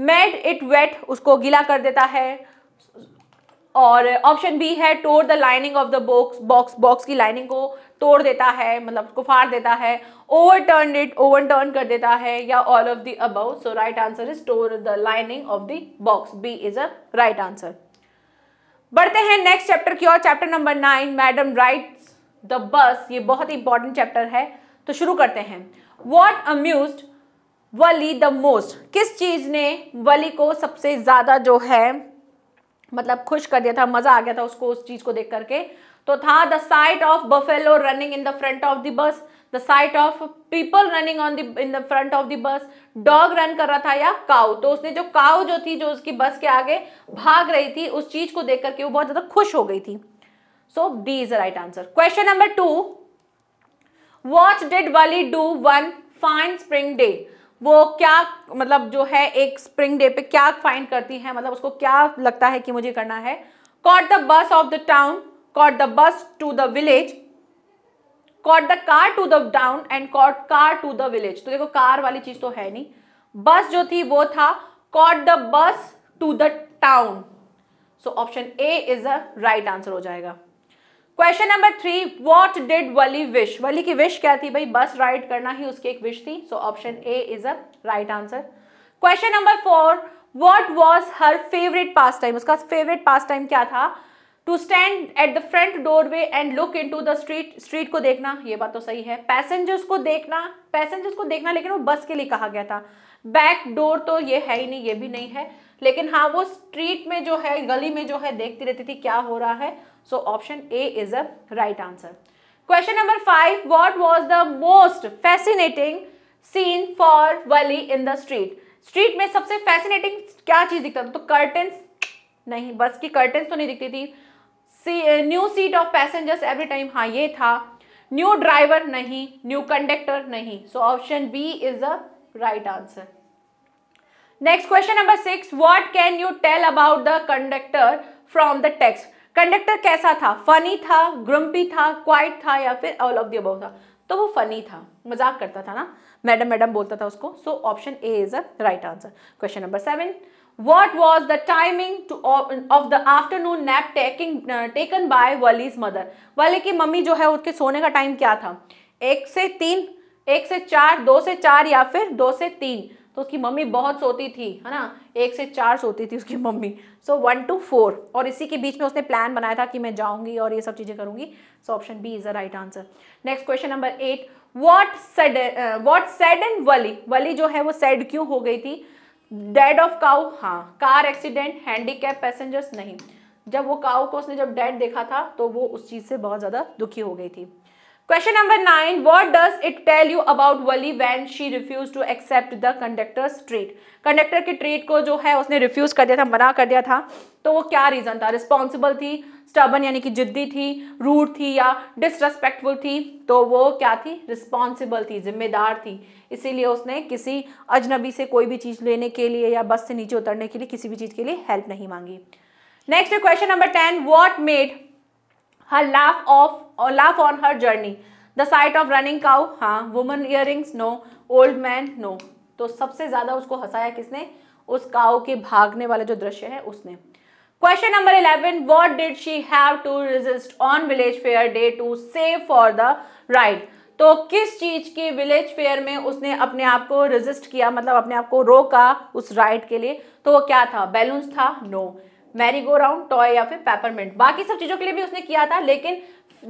मेड इट वेट उसको गीला कर देता है और ऑप्शन बी है tore the lining of the box box box की लाइनिंग को तोड़ देता है मतलब उसको फाड़ देता है over turn it over turn कर देता है या all of the above so right answer is tore the lining of the box B is a right answer बढ़ते हैं नेक्स्ट चैप्टर की ओर chapter number nine madam rides the bus ये बहुत इंपॉर्टेंट चैप्टर है तो शुरू करते हैं what amused Valli the most किस चीज ने वली को सबसे ज्यादा जो है मतलब खुश कर दिया था मजा आ गया था उसको उस चीज को देख करके तो था the sight of buffalo running in the front of the bus the sight of people running on the in the front of the bus dog run कर रहा था या काउ तो उसने जो काउ जो थी जो उसकी बस के आगे भाग रही थी उस चीज को देख करके वो बहुत ज्यादा खुश हो गई थी so B is the right answer question number two what did Valli do one fine spring day वो क्या मतलब जो है एक स्प्रिंग डे पे क्या फाइंड करती है मतलब उसको क्या लगता है कि मुझे करना है caught the bus of the town caught the bus to the village caught the car to the town and caught car to the village तो देखो कार वाली चीज तो है नहीं बस जो थी वो था caught the bus to the town so option A is a right answer हो जाएगा question number three what did Valli wish Valli की विश क्या थी भाई बस राइड करना ही उसकी एक विश थी so option A is a right answer question number four what was her favourite pastime उसका फेवरेट पास टाइम क्या था to stand at the front doorway and look into the street street को देखना ये बात तो सही है पैसेंजर्स को देखना पैसेंजर्स को देखना लेकिन वो बस के लिए कहा गया था बैक डोर तो ये है ही नहीं ये भी नहीं है लेकिन हाँ वो स्ट्रीट में जो है गली में जो है देखती रहती थी क्या हो रहा है so option A is a right answer question number five what was the most fascinating scene for Valli in the street street में सबसे फैसिनेटिंग क्या चीज दिखता था तो कर्टन नहीं बस की कर्टन तो नहीं दिखती थी new set of passengers every time हाँ ये था न्यू ड्राइवर नहीं न्यू कंडक्टर नहीं so option B is a right answer next question number six what can you tell about the conductor from the text conductor कैसा था funny था grumpy था quite था या फिर ऑल ऑफ द था तो वो फनी था मजाक करता था ना मैडम मैडम बोलता था उसको so option A is a right answer question number seven what was the timing to of the afternoon nap taking uh, taken Valli's mother वाले की मम्मी जो है उसके सोने का टाइम क्या था एक से तीन एक से चार दो से चार या फिर दो से तीन तो उसकी मम्मी बहुत सोती थी है ना एक से चार सोती थी उसकी mummy so one to four और इसी के बीच में उसने प्लान बनाया था कि मैं जाऊंगी और ये सब चीज़ें करूंगी so option B is the right answer next question number eight what sad what sad and Valli Valli जो है वो सेड क्यों हो गई थी डेड ऑफ काउ हाँ कार एक्सीडेंट कैप पैसेंजर्स नहीं जब वो काउ को उसने जब डेड देखा था तो वो उस चीज़ से बहुत ज़्यादा दुखी हो गई थी question number nine what does it tell you about Valli when she refuse to accept the conductor treat conductor के ट्रीट को जो है उसने रिफ्यूज कर दिया था मना कर दिया था तो वो क्या रीज़न था रिस्पॉन्सिबल थी स्टबन यानी कि जिद्दी थी रूड थी या डिसरेस्पेक्टफुल थी तो वो क्या थी रिस्पॉन्सिबल थी जिम्मेदार थी इसीलिए उसने किसी अजनबी से कोई भी चीज़ लेने के लिए या बस से नीचे उतरने के लिए किसी भी चीज़ के लिए हेल्प नहीं मांगी next question number ten what made her laugh of or laugh on her the sight of running cow हाँ woman ear no old man no तो सबसे ज्यादा उसको हंसाया किसने उस काउ के भागने वाले जो दृश्य है उसने question number eleven what did she have to resist on village fair day to save for the ride तो किस चीज की विलेज फेयर में उसने अपने आप को रेजिस्ट किया मतलब अपने आप को रोका उस राइड के लिए तो वो क्या था बैलून्स था no no. Merry go round toy या फिर पेपरमेंट बाकी सब चीज़ों के लिए भी उसने किया था लेकिन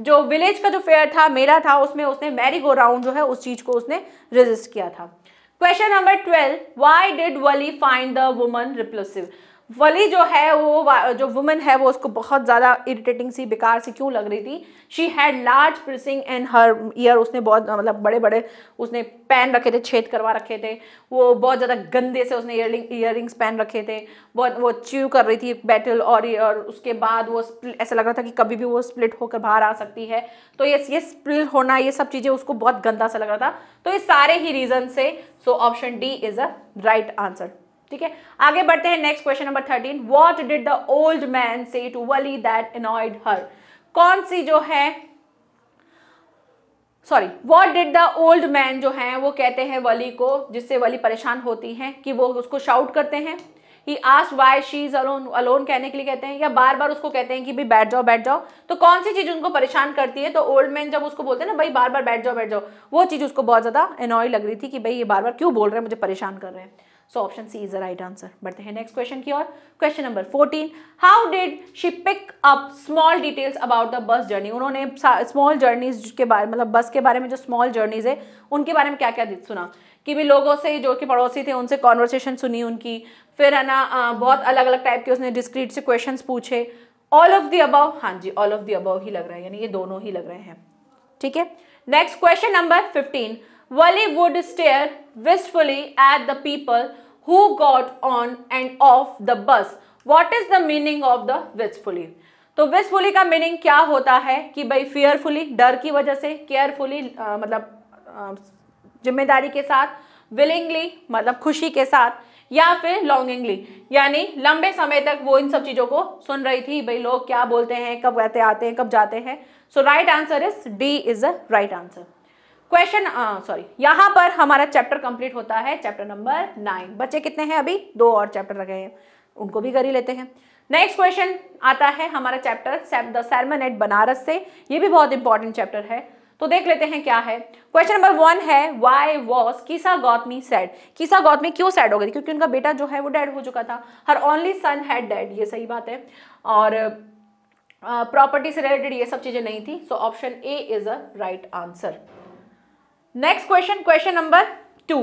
जो विलेज का जो फेयर था मेला था उसमें उसने मैरी गो राउंड जो है उस चीज़ को उसने रजिस्ट किया था question number twelve why did Valli find the woman repulsive Valli जो है वो जो वुमेन है वो उसको बहुत ज़्यादा इरिटेटिंग सी बेकार सी क्यों लग रही थी she had large piercing and her ear उसने बहुत मतलब बड़े बड़े उसने पैन रखे थे छेद करवा रखे थे वो बहुत ज़्यादा गंदे से उसने ईयर रिंग्स पहन रखे थे बहुत वो च्यू कर रही थी बैटल और ईयर उसके बाद वो ऐसा लग रहा था कि कभी भी वो स्प्लिट होकर बाहर आ सकती है तो ये ये स्प्लिट होना ये सब चीज़ें उसको बहुत गंदा सा लग रहा था तो ये सारे ही रीज़न से so option D is a right answer ठीक है आगे बढ़ते हैं next question number thirteen what did the old man say to Valli that annoyed her कौन सी जो है sorry what did the old man जो है वो कहते हैं वली को जिससे वली परेशान होती हैं कि वो उसको शाउट करते हैं he asked why she is alone alone कहने के लिए कहते हैं या बार बार उसको कहते हैं कि भाई बैठ जाओ बैठ जाओ तो कौन सी चीज़ उनको परेशान करती है तो ओल्ड मैन जब उसको बोलते हैं ना भाई बार बार बैठ जाओ बैठ जाओ वो चीज़ उसको बहुत ज़्यादा एनॉय लग रही थी कि भाई ये बार बार क्यों बोल रहे हैं मुझे परेशान कर रहे हैं so option C is the right answer बढ़ते हैं नेक्स्ट क्वेश्चन की ओर question number fourteen how did she pick up small details about the bus journey उन्होंने स्मॉल जर्नीज के बारे मतलब बस के बारे में जो स्मॉल जर्नीज है उनके बारे में क्या क्या सुना कि भी लोगों से जो कि पड़ोसी थे उनसे कॉन्वर्सेशन सुनी उनकी फिर है ना बहुत अलग अलग टाइप के उसने डिस्क्रीट से क्वेश्चन पूछे ऑल ऑफ दी अबव हाँ जी ऑल ऑफ दी अबव ही लग रहा है यानी ये दोनों ही लग रहे हैं ठीक है next question number fifteen would stare wistfully at the people who got on and off the bus. What is the meaning of the wistfully? तो विसफुली का मीनिंग क्या होता है कि भाई फियरफुली डर की वजह से केयरफुली मतलब जिम्मेदारी के साथ विलिंगली मतलब खुशी के साथ या फिर लॉन्गिंगली यानी लंबे समय तक वो इन सब चीज़ों को सुन रही थी भाई लोग क्या बोलते हैं कब कहते आते हैं कब जाते हैं so right answer is D is the right answer question sorry यहां पर हमारा चैप्टर कंप्लीट होता है चैप्टर नंबर नाइन बच्चे कितने हैं अभी दो और चैप्टर लगे हैं उनको भी कर ही लेते हैं नेक्स्ट क्वेश्चन आता है हमारा chapter the sermon at Benares से ये भी बहुत इंपॉर्टेंट चैप्टर है तो देख लेते हैं क्या है क्वेश्चन नंबर वन है why was Kisa Gotami sad कीसा Gautami क्यों सैड हो गई क्योंकि उनका बेटा जो है वो डेड हो चुका था her only son had dead ये सही बात है और प्रॉपर्टी uh, से रिलेटेड ये सब चीज़ें नहीं थी so option A is a right answer next question question number two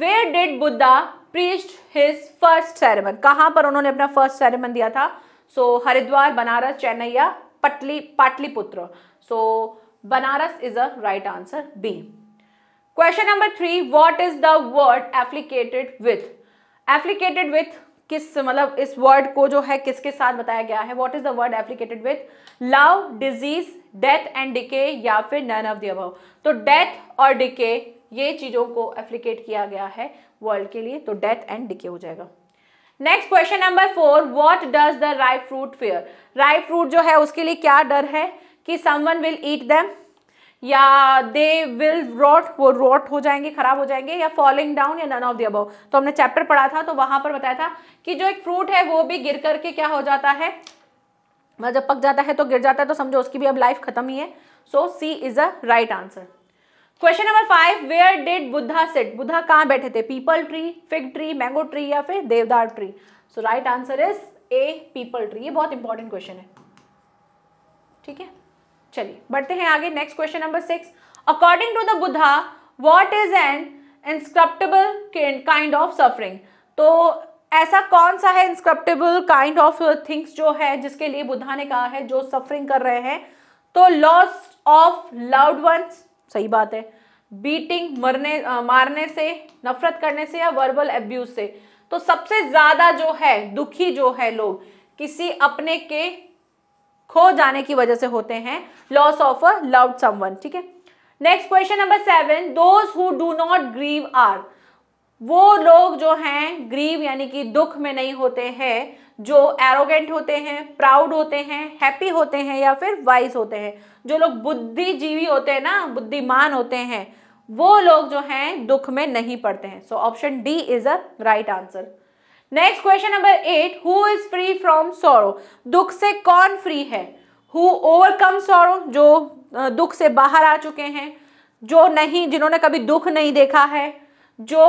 where did Buddha preach his first sermon कहां पर उन्होंने अपना फर्स्ट सेरेमन दिया था सो so, हरिद्वार बनारस चेन्नई पटली Pataliputra so so, Benares is a right answer B question number three what is the word applicated with applicated with किस मतलब इस वर्ड को जो है किसके साथ बताया गया है what is the word applicated with love disease death and decay या फिर नन ऑफ द अभाव तो डेथ और डिके ये चीज़ों को एप्लीकेट किया गया है वर्ल्ड के लिए तो डेथ एंड डिके हो जाएगा next question number four what does the ripe fruit fear ripe fruit जो है उसके लिए क्या डर है कि समवन विल ईट देम या दे विल रॉट वो रॉट हो जाएंगे खराब हो जाएंगे या फॉलिंग डाउन या नन ऑफ द अबव तो हमने चैप्टर पढ़ा था तो वहां पर बताया था कि जो एक फ्रूट है वो भी गिर करके क्या हो जाता है मतलब जब पक जाता है तो गिर जाता है तो समझो उसकी भी अब लाइफ खत्म ही है so C is a right answer question number five where did Buddha sit Buddha कहाँ बैठे थे peepal tree fig tree mango tree या फिर deodar tree so right answer is A peepal tree ये बहुत इंपॉर्टेंट क्वेश्चन है ठीक है चलिए बढ़ते हैं आगे next question number six according to the Buddha what is an inscrutable kind of suffering तो ऐसा कौन सा है इंस्क्रप्टेबल काइंड ऑफ थिंग्स जो है जिसके लिए बुद्धा ने कहा है जो सफरिंग कर रहे हैं तो लॉस ऑफ लाउड वंस सही बात है बीटिंग मरने आ, मारने से नफरत करने से या वर्बल एब्यूज से तो सबसे ज्यादा जो है दुखी जो है लोग किसी अपने के खो जाने की वजह से होते हैं loss of a loved someone ठीक है next question number seven those who do not grieve are वो लोग जो हैं ग्रीव यानी कि दुख में नहीं होते हैं जो एरोगेंट होते हैं प्राउड होते हैं हैप्पी होते हैं या फिर वाइज होते हैं जो लोग बुद्धिजीवी होते हैं ना बुद्धिमान होते हैं वो लोग जो हैं दुख में नहीं पड़ते हैं so option D is a right answer next question number eight who is free from sorrow दुख से कौन फ्री है हु ओवरकम सोरो जो दुख से बाहर आ चुके हैं जो नहीं जिन्होंने कभी दुख नहीं देखा है जो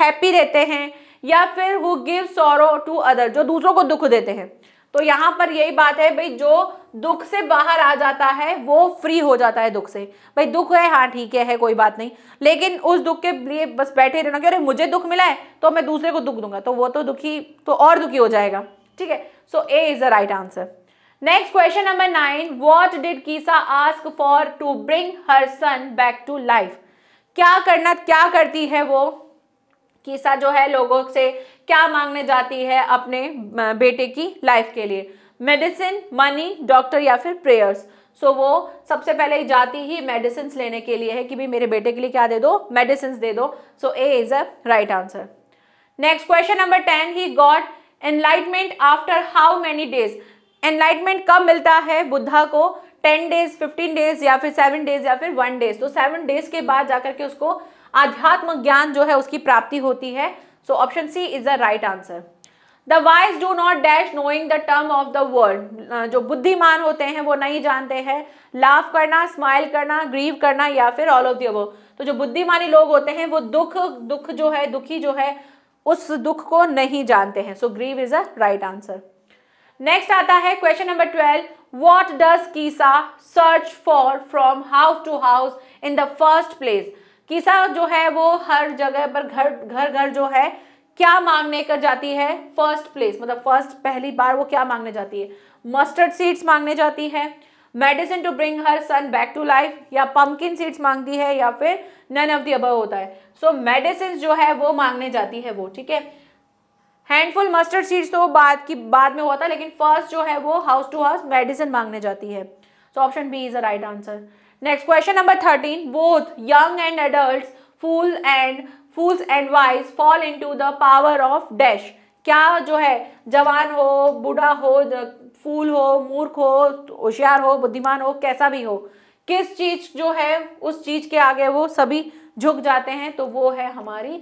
हैप्पी रहते हैं या फिर who give sorrow to other जो दूसरों को दुख देते हैं तो यहाँ पर यही बात है भाई जो दुख से बाहर आ जाता है वो फ्री हो जाता है दुख से भाई दुख है हाँ ठीक है, है कोई बात नहीं लेकिन उस दुख के लिए बस बैठे रहना कि अरे मुझे दुख मिला है तो मैं दूसरे को दुख दूंगा तो वो तो दुखी तो और दुखी हो जाएगा ठीक है so A is the right answer next question number nine what did Kisa ask for to bring her son back to life क्या करना क्या करती है वो कीसा जो है लोगों से क्या मांगने जाती है अपने बेटे की लाइफ के लिए मेडिसिन मनी डॉक्टर या फिर प्रेयर्स सो so, वो सबसे पहले ही जाती ही मेडिसिन लेने के लिए है कि भाई मेरे बेटे के लिए क्या दे दो मेडिसिन दे दो so A is a right answer next question number ten he got enlightenment after how many days enlightenment कब मिलता है बुद्धा को टेन डेज फिफ्टीन डेज या फिर सेवन डेज या फिर वन डेज तो सेवन डेज के बाद जाकर के उसको आध्यात्म ज्ञान जो है उसकी प्राप्ति होती है so option C is the right answer the wise do not dash knowing the term of the world जो बुद्धिमान होते हैं वो नहीं जानते हैं लाफ करना स्माइल करना ग्रीव करना या फिर ऑल ऑफ दबो तो जो बुद्धिमानी लोग होते हैं वो दुख दुख जो है दुखी जो है उस दुख को नहीं जानते हैं so grieve is a right answer next आता है question number twelve what does kisa search for from house to house in the first place Kisa जो है वो हर जगह पर घर घर घर जो है क्या मांगने कर जाती है फर्स्ट प्लेस मतलब फर्स्ट पहली बार वो क्या मांगने जाती है मस्टर्ड सीड्स मांगने जाती है medicine to bring her son back to life या पम्पकिन सीड्स मांगती है या फिर नन ऑफ दी अब होता है सो so, मेडिसिन जो है वो मांगने जाती है वो ठीक है हैंडफुल मस्टर्ड सीड्स तो बाद की बाद में हुआ था लेकिन फर्स्ट जो है वो हाउस टू हाउस मेडिसिन मांगने जाती है so option B is the right answer next question number thirteen both young and adult fool and fools and wise fall into the power of dash क्या जो है जवान हो बूढ़ा हो फूल हो मूर्ख हो होशियार हो बुद्धिमान हो कैसा भी हो किस चीज जो है उस चीज के आगे वो सभी झुक जाते हैं तो वो है हमारी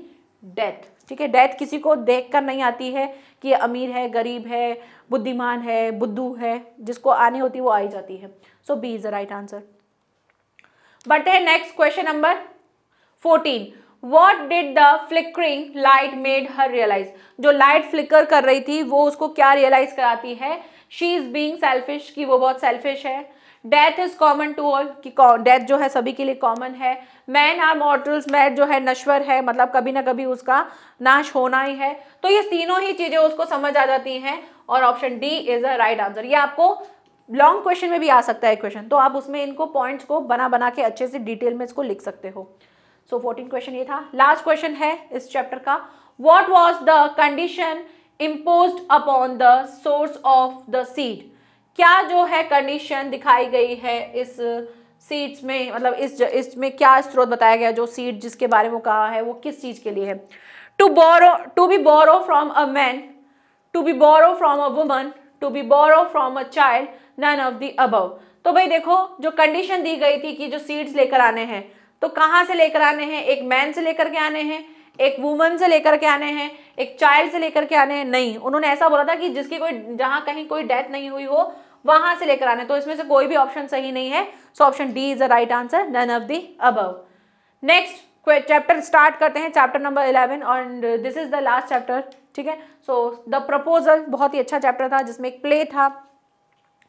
डेथ ठीक है डेथ किसी को देखकर नहीं आती है कि अमीर है गरीब है बुद्धिमान है बुद्धू है जिसको आनी होती है वो आई जाती है so B is the right answer but है next question number fourteen what did the flickering light made her realise जो लाइट फ्लिकर कर रही थी वो उसको क्या रियलाइज कराती है शी इज बींग सेल्फिश कि वो बहुत सेल्फिश है death is common to all कि डेथ जो है सभी के लिए कॉमन है मैन आर मॉर्टल्स मैट जो है नश्वर है मतलब कभी ना कभी उसका नाश होना ही है तो ये तीनों ही चीज़ें उसको समझ आ जाती हैं और option D is a right answer ये आपको लॉन्ग क्वेश्चन में भी आ सकता है क्वेश्चन तो आप उसमें इनको पॉइंट्स को बना बना के अच्छे से डिटेल में इसको लिख सकते हो सो फोर्टीन क्वेश्चन ये था लास्ट क्वेश्चन है इस चैप्टर का what was the condition impose upon the source of the seed क्या जो है कंडीशन दिखाई गई है इस सीड्स में मतलब इस इसमें क्या स्रोत बताया गया जो सीड जिसके बारे में कहा है वो किस चीज़ के लिए है to borrow to be borrow from a man to be borrow from a woman to be borrow from a child none of the above तो भाई देखो जो कंडीशन दी गई थी कि जो सीड्स लेकर आने हैं तो कहाँ से लेकर आने हैं एक मैन से लेकर के आने हैं एक वुमन से लेकर के आने हैं एक चाइल्ड से लेकर के आने हैं नहीं उन्होंने ऐसा बोला था कि जिसकी कोई जहाँ कहीं कोई डेथ नहीं हुई हो वहां से लेकर आने तो इसमें से कोई भी ऑप्शन सही नहीं है so option D is the right answer none of the अब नेक्स्ट चैप्टर स्टार्ट करते हैं चैप्टर नंबर इलेवन और this is the last chapter ठीक है सो द प्रपोजल बहुत ही अच्छा चैप्टर था जिसमें एक प्ले था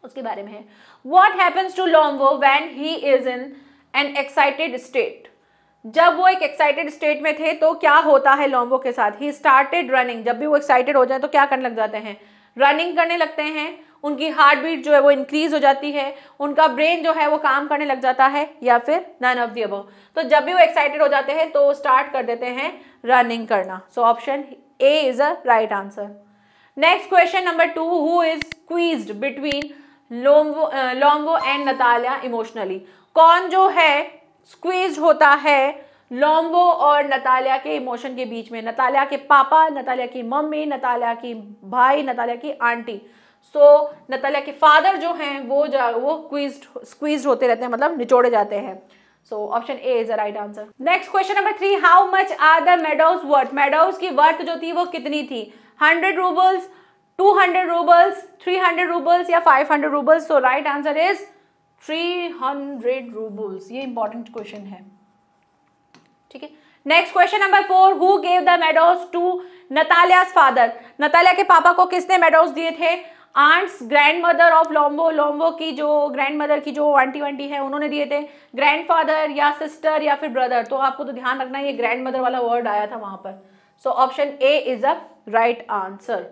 उसके बारे में है what happens to Lomov when he is in an excited state जब वो एक एक्साइटेड स्टेट में थे तो क्या होता है लॉम्बो के साथ ही स्टार्टेड रनिंग जब भी वो एक्साइटेड हो जाए तो क्या करने लग जाते हैं रनिंग करने लगते हैं उनकी हार्ट बीट जो है वो इंक्रीज हो जाती है उनका ब्रेन जो है वो काम करने लग जाता है या फिर नन ऑफ दी अबव तो जब भी वो एक्साइटेड हो जाते हैं तो स्टार्ट कर देते हैं रनिंग करना so option A is a right answer next question number two who is quiz between Lomov and Natalya emotionally कौन जो है स्क्वीज होता है लोंगो और नतालिया के इमोशन के बीच में नतालिया के पापा नतालिया की मम्मी नतालिया की भाई नतालिया की आंटी सो so, नतालिया के फादर जो हैं वो जा वो क्वीज स्क्वीज होते रहते हैं मतलब निचोड़े जाते हैं so option A is the right answer next question number three how much are the meadows worth meadows की वर्थ जो थी वो कितनी थी hundred roubles two hundred roubles three hundred roubles या five hundred roubles so right answer is three hundred roubles ये important question है ठीक है next question number four who gave the meadows to Natalia father Natalia के पापा को किसने meadows दिए थे aunt's grandmother of Lombo Lombo की जो ग्रैंड मदर की जो आंटी वंटी है उन्होंने दिए थे ग्रैंड फादर या सिस्टर या फिर ब्रदर तो आपको तो ध्यान रखना ये ग्रैंड मदर वाला वर्ड आया था वहां पर so option A is a right answer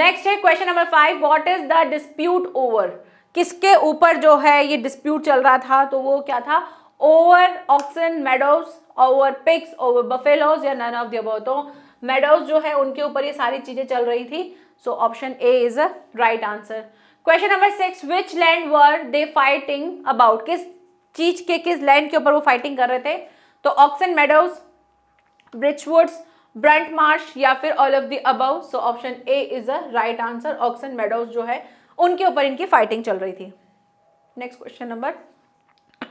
next है question number five what is the dispute over किसके ऊपर जो है ये डिस्प्यूट चल रहा था तो वो क्या था over oxen meadows over pigs over buffaloes या नन ऑफ द तो मेडोज जो है उनके ऊपर ये सारी चीजें चल रही थी so option A is a right answer question number six which land were they fighting about किस चीज के किस लैंड के ऊपर वो फाइटिंग कर रहे थे तो Oxen Meadows Birchwoods Burnt Marsh या फिर all of the above so option A is a right answer Oxen Meadows जो है उनके ऊपर इनकी फाइटिंग चल रही थी next question number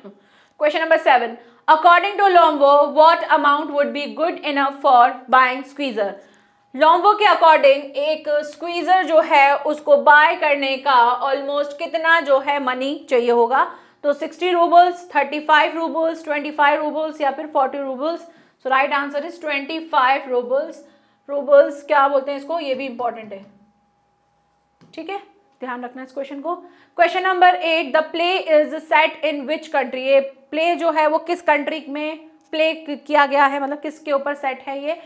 question number seven according to Lombo what amount would be good enough for buying Squeezer Lombo के according एक स्क्वीजर जो है उसको बाय करने का ऑलमोस्ट कितना जो है मनी चाहिए होगा तो 60 रूबल्स 35 रूबल्स 25 रूबल्स या फिर 40 roubles so right answer is 25 roubles roubles क्या बोलते हैं इसको ये भी इंपॉर्टेंट है ठीक है ध्यान रखना इस क्वेश्चन को question number eight the play is set in which country ये प्ले जो है वो किस कंट्री में प्ले किया गया है मतलब किसके ऊपर सेट है ये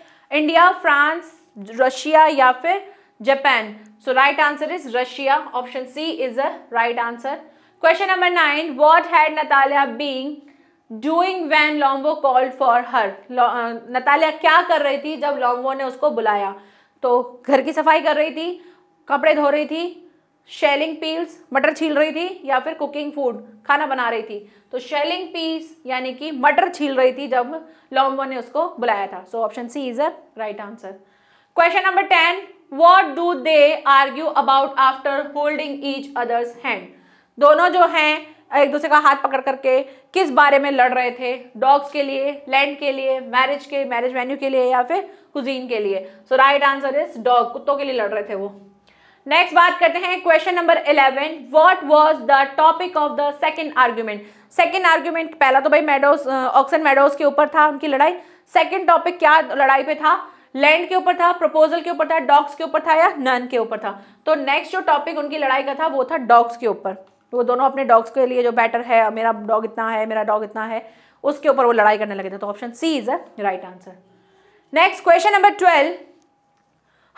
इंडिया फ्रांस रशिया या फिर Japan so right answer is Russia option C is a right answer question number nine what had Natalia being doing when Lombo called for her Natalia क्या कर रही थी जब लॉम्बो ने उसको बुलाया तो घर की सफाई कर रही थी कपड़े धो रही थी शेलिंग पील्स मटर छील रही थी या फिर कुकिंग फूड खाना बना रही थी तो शेलिंग पीस यानी कि मटर छील रही थी जब लॉम्बो ने उसको बुलाया था so option C is a right answer question number ten what do they argue about after holding each others hand दोनों जो हैं एक दूसरे का हाथ पकड़ करके किस बारे में लड़ रहे थे डॉग्स के लिए लैंड के लिए मैरिज के मैरिज वेन्यू के लिए या फिर कुजीन के लिए so right answer is dog कुत्तों के लिए लड़ रहे थे वो नेक्स्ट बात करते हैं question number eleven what was the topic of the second argument second argument पहला तो भाई मेडोस ऑक्सन मेडोस के ऊपर था उनकी लड़ाई सेकंड टॉपिक क्या लड़ाई पे था लैंड के ऊपर था प्रपोजल के ऊपर था डॉग्स के ऊपर था या नन के ऊपर था तो नेक्स्ट जो टॉपिक उनकी लड़ाई का था वो था डॉग्स के ऊपर वो दोनों अपने डॉग्स के लिए जो बैटर है मेरा डॉग इतना है मेरा डॉग इतना है उसके ऊपर वो लड़ाई करने लगे थे तो option C is a right answer next question number twelve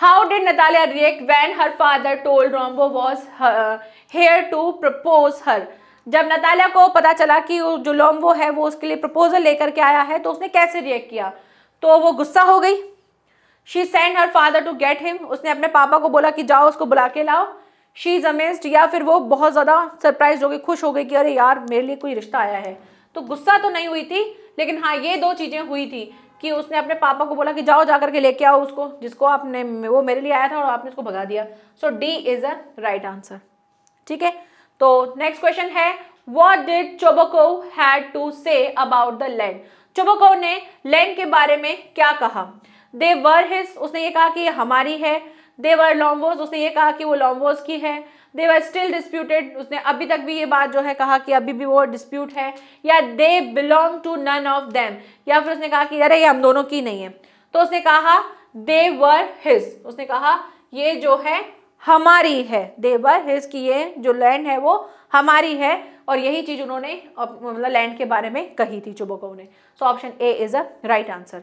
how did Natalia react when her father told Rombo was here to propose her जब नतालिया को पता चला कि जो लोम्बो है वो उसके लिए प्रपोजल लेकर के आया है तो उसने कैसे रिएक्ट किया तो वो गुस्सा हो गई she send her father to get him उसने अपने पापा को बोला कि जाओ उसको बुला के लाओ शी इज़ अमेस्ड या फिर वो बहुत ज़्यादा सरप्राइज हो गई खुश हो गई कि अरे यार मेरे लिए कोई रिश्ता आया है तो गुस्सा तो नहीं हुई थी लेकिन हाँ ये दो चीज़ें हुई थी कि उसने अपने पापा को बोला कि जाओ जा करके लेके आओ उसको जिसको आपने वो मेरे लिए आया था और आपने उसको भगा दिया so D is a right answer ठीक है तो नेक्स्ट क्वेश्चन है what did Chubukov had to say about the land Chubukov ने लैंड के बारे में क्या कहा दे वर हिज उसने ये कहा कि ये हमारी है दे वर लॉम्बोज उसने ये कहा कि वो लॉम्बोज की है दे वर स्टिल डिस्प्यूटेड उसने अभी तक भी ये बात जो है कहा कि अभी भी वो डिस्प्यूट है या they belong to none of them या फिर उसने कहा कि अरे ये हम दोनों की नहीं है तो उसने कहा दे वर हिज उसने कहा ये जो है हमारी है देवर हिज की ये जो लैंड है वो हमारी है और यही चीज़ उन्होंने मतलब लैंड के बारे में कही थी चुबोकोव ने so option A is a right answer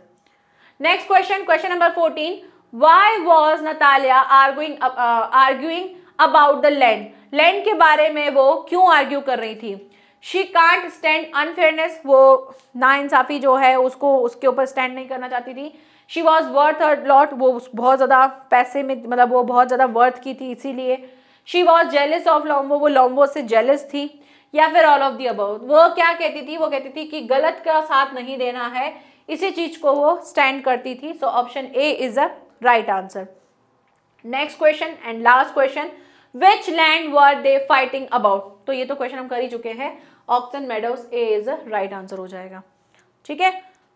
next question question number fourteen why was Natalia arguing arguing about the land land के बारे में वो क्यों आर्ग्यू कर रही थी शी कांट स्टैंड अनफेयरनेस वो नाइंसाफ़ी जो है उसको उसके ऊपर स्टैंड नहीं करना चाहती थी she was worth a lot वो बहुत ज़्यादा पैसे में मतलब वो बहुत ज़्यादा वर्थ की थी इसीलिए she was jealous of Lombo वो लॉम्बो से जेलस थी या फिर ऑल ऑफ दी अबाउट वो क्या कहती थी वो कहती थी कि गलत का साथ नहीं देना है इसी चीज को वो स्टैंड करती थी so option A is a right answer next question and last question which land were they fighting about तो ये तो क्वेश्चन हम कर ही चुके हैं option meadows A is a right answer हो जाएगा ठीक है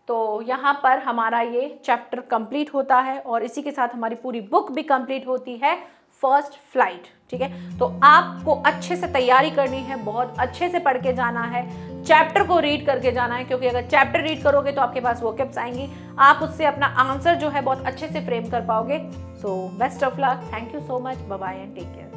तो यहाँ पर हमारा ये चैप्टर कंप्लीट होता है और इसी के साथ हमारी पूरी बुक भी कंप्लीट होती है फर्स्ट फ्लाइट ठीक है तो आपको अच्छे से तैयारी करनी है बहुत अच्छे से पढ़ के जाना है चैप्टर को रीड करके जाना है क्योंकि अगर चैप्टर रीड करोगे तो आपके पास वो कैप्स आएंगी आप उससे अपना आंसर जो है बहुत अच्छे से फ्रेम कर पाओगे so best of luck thank you so much bye and take care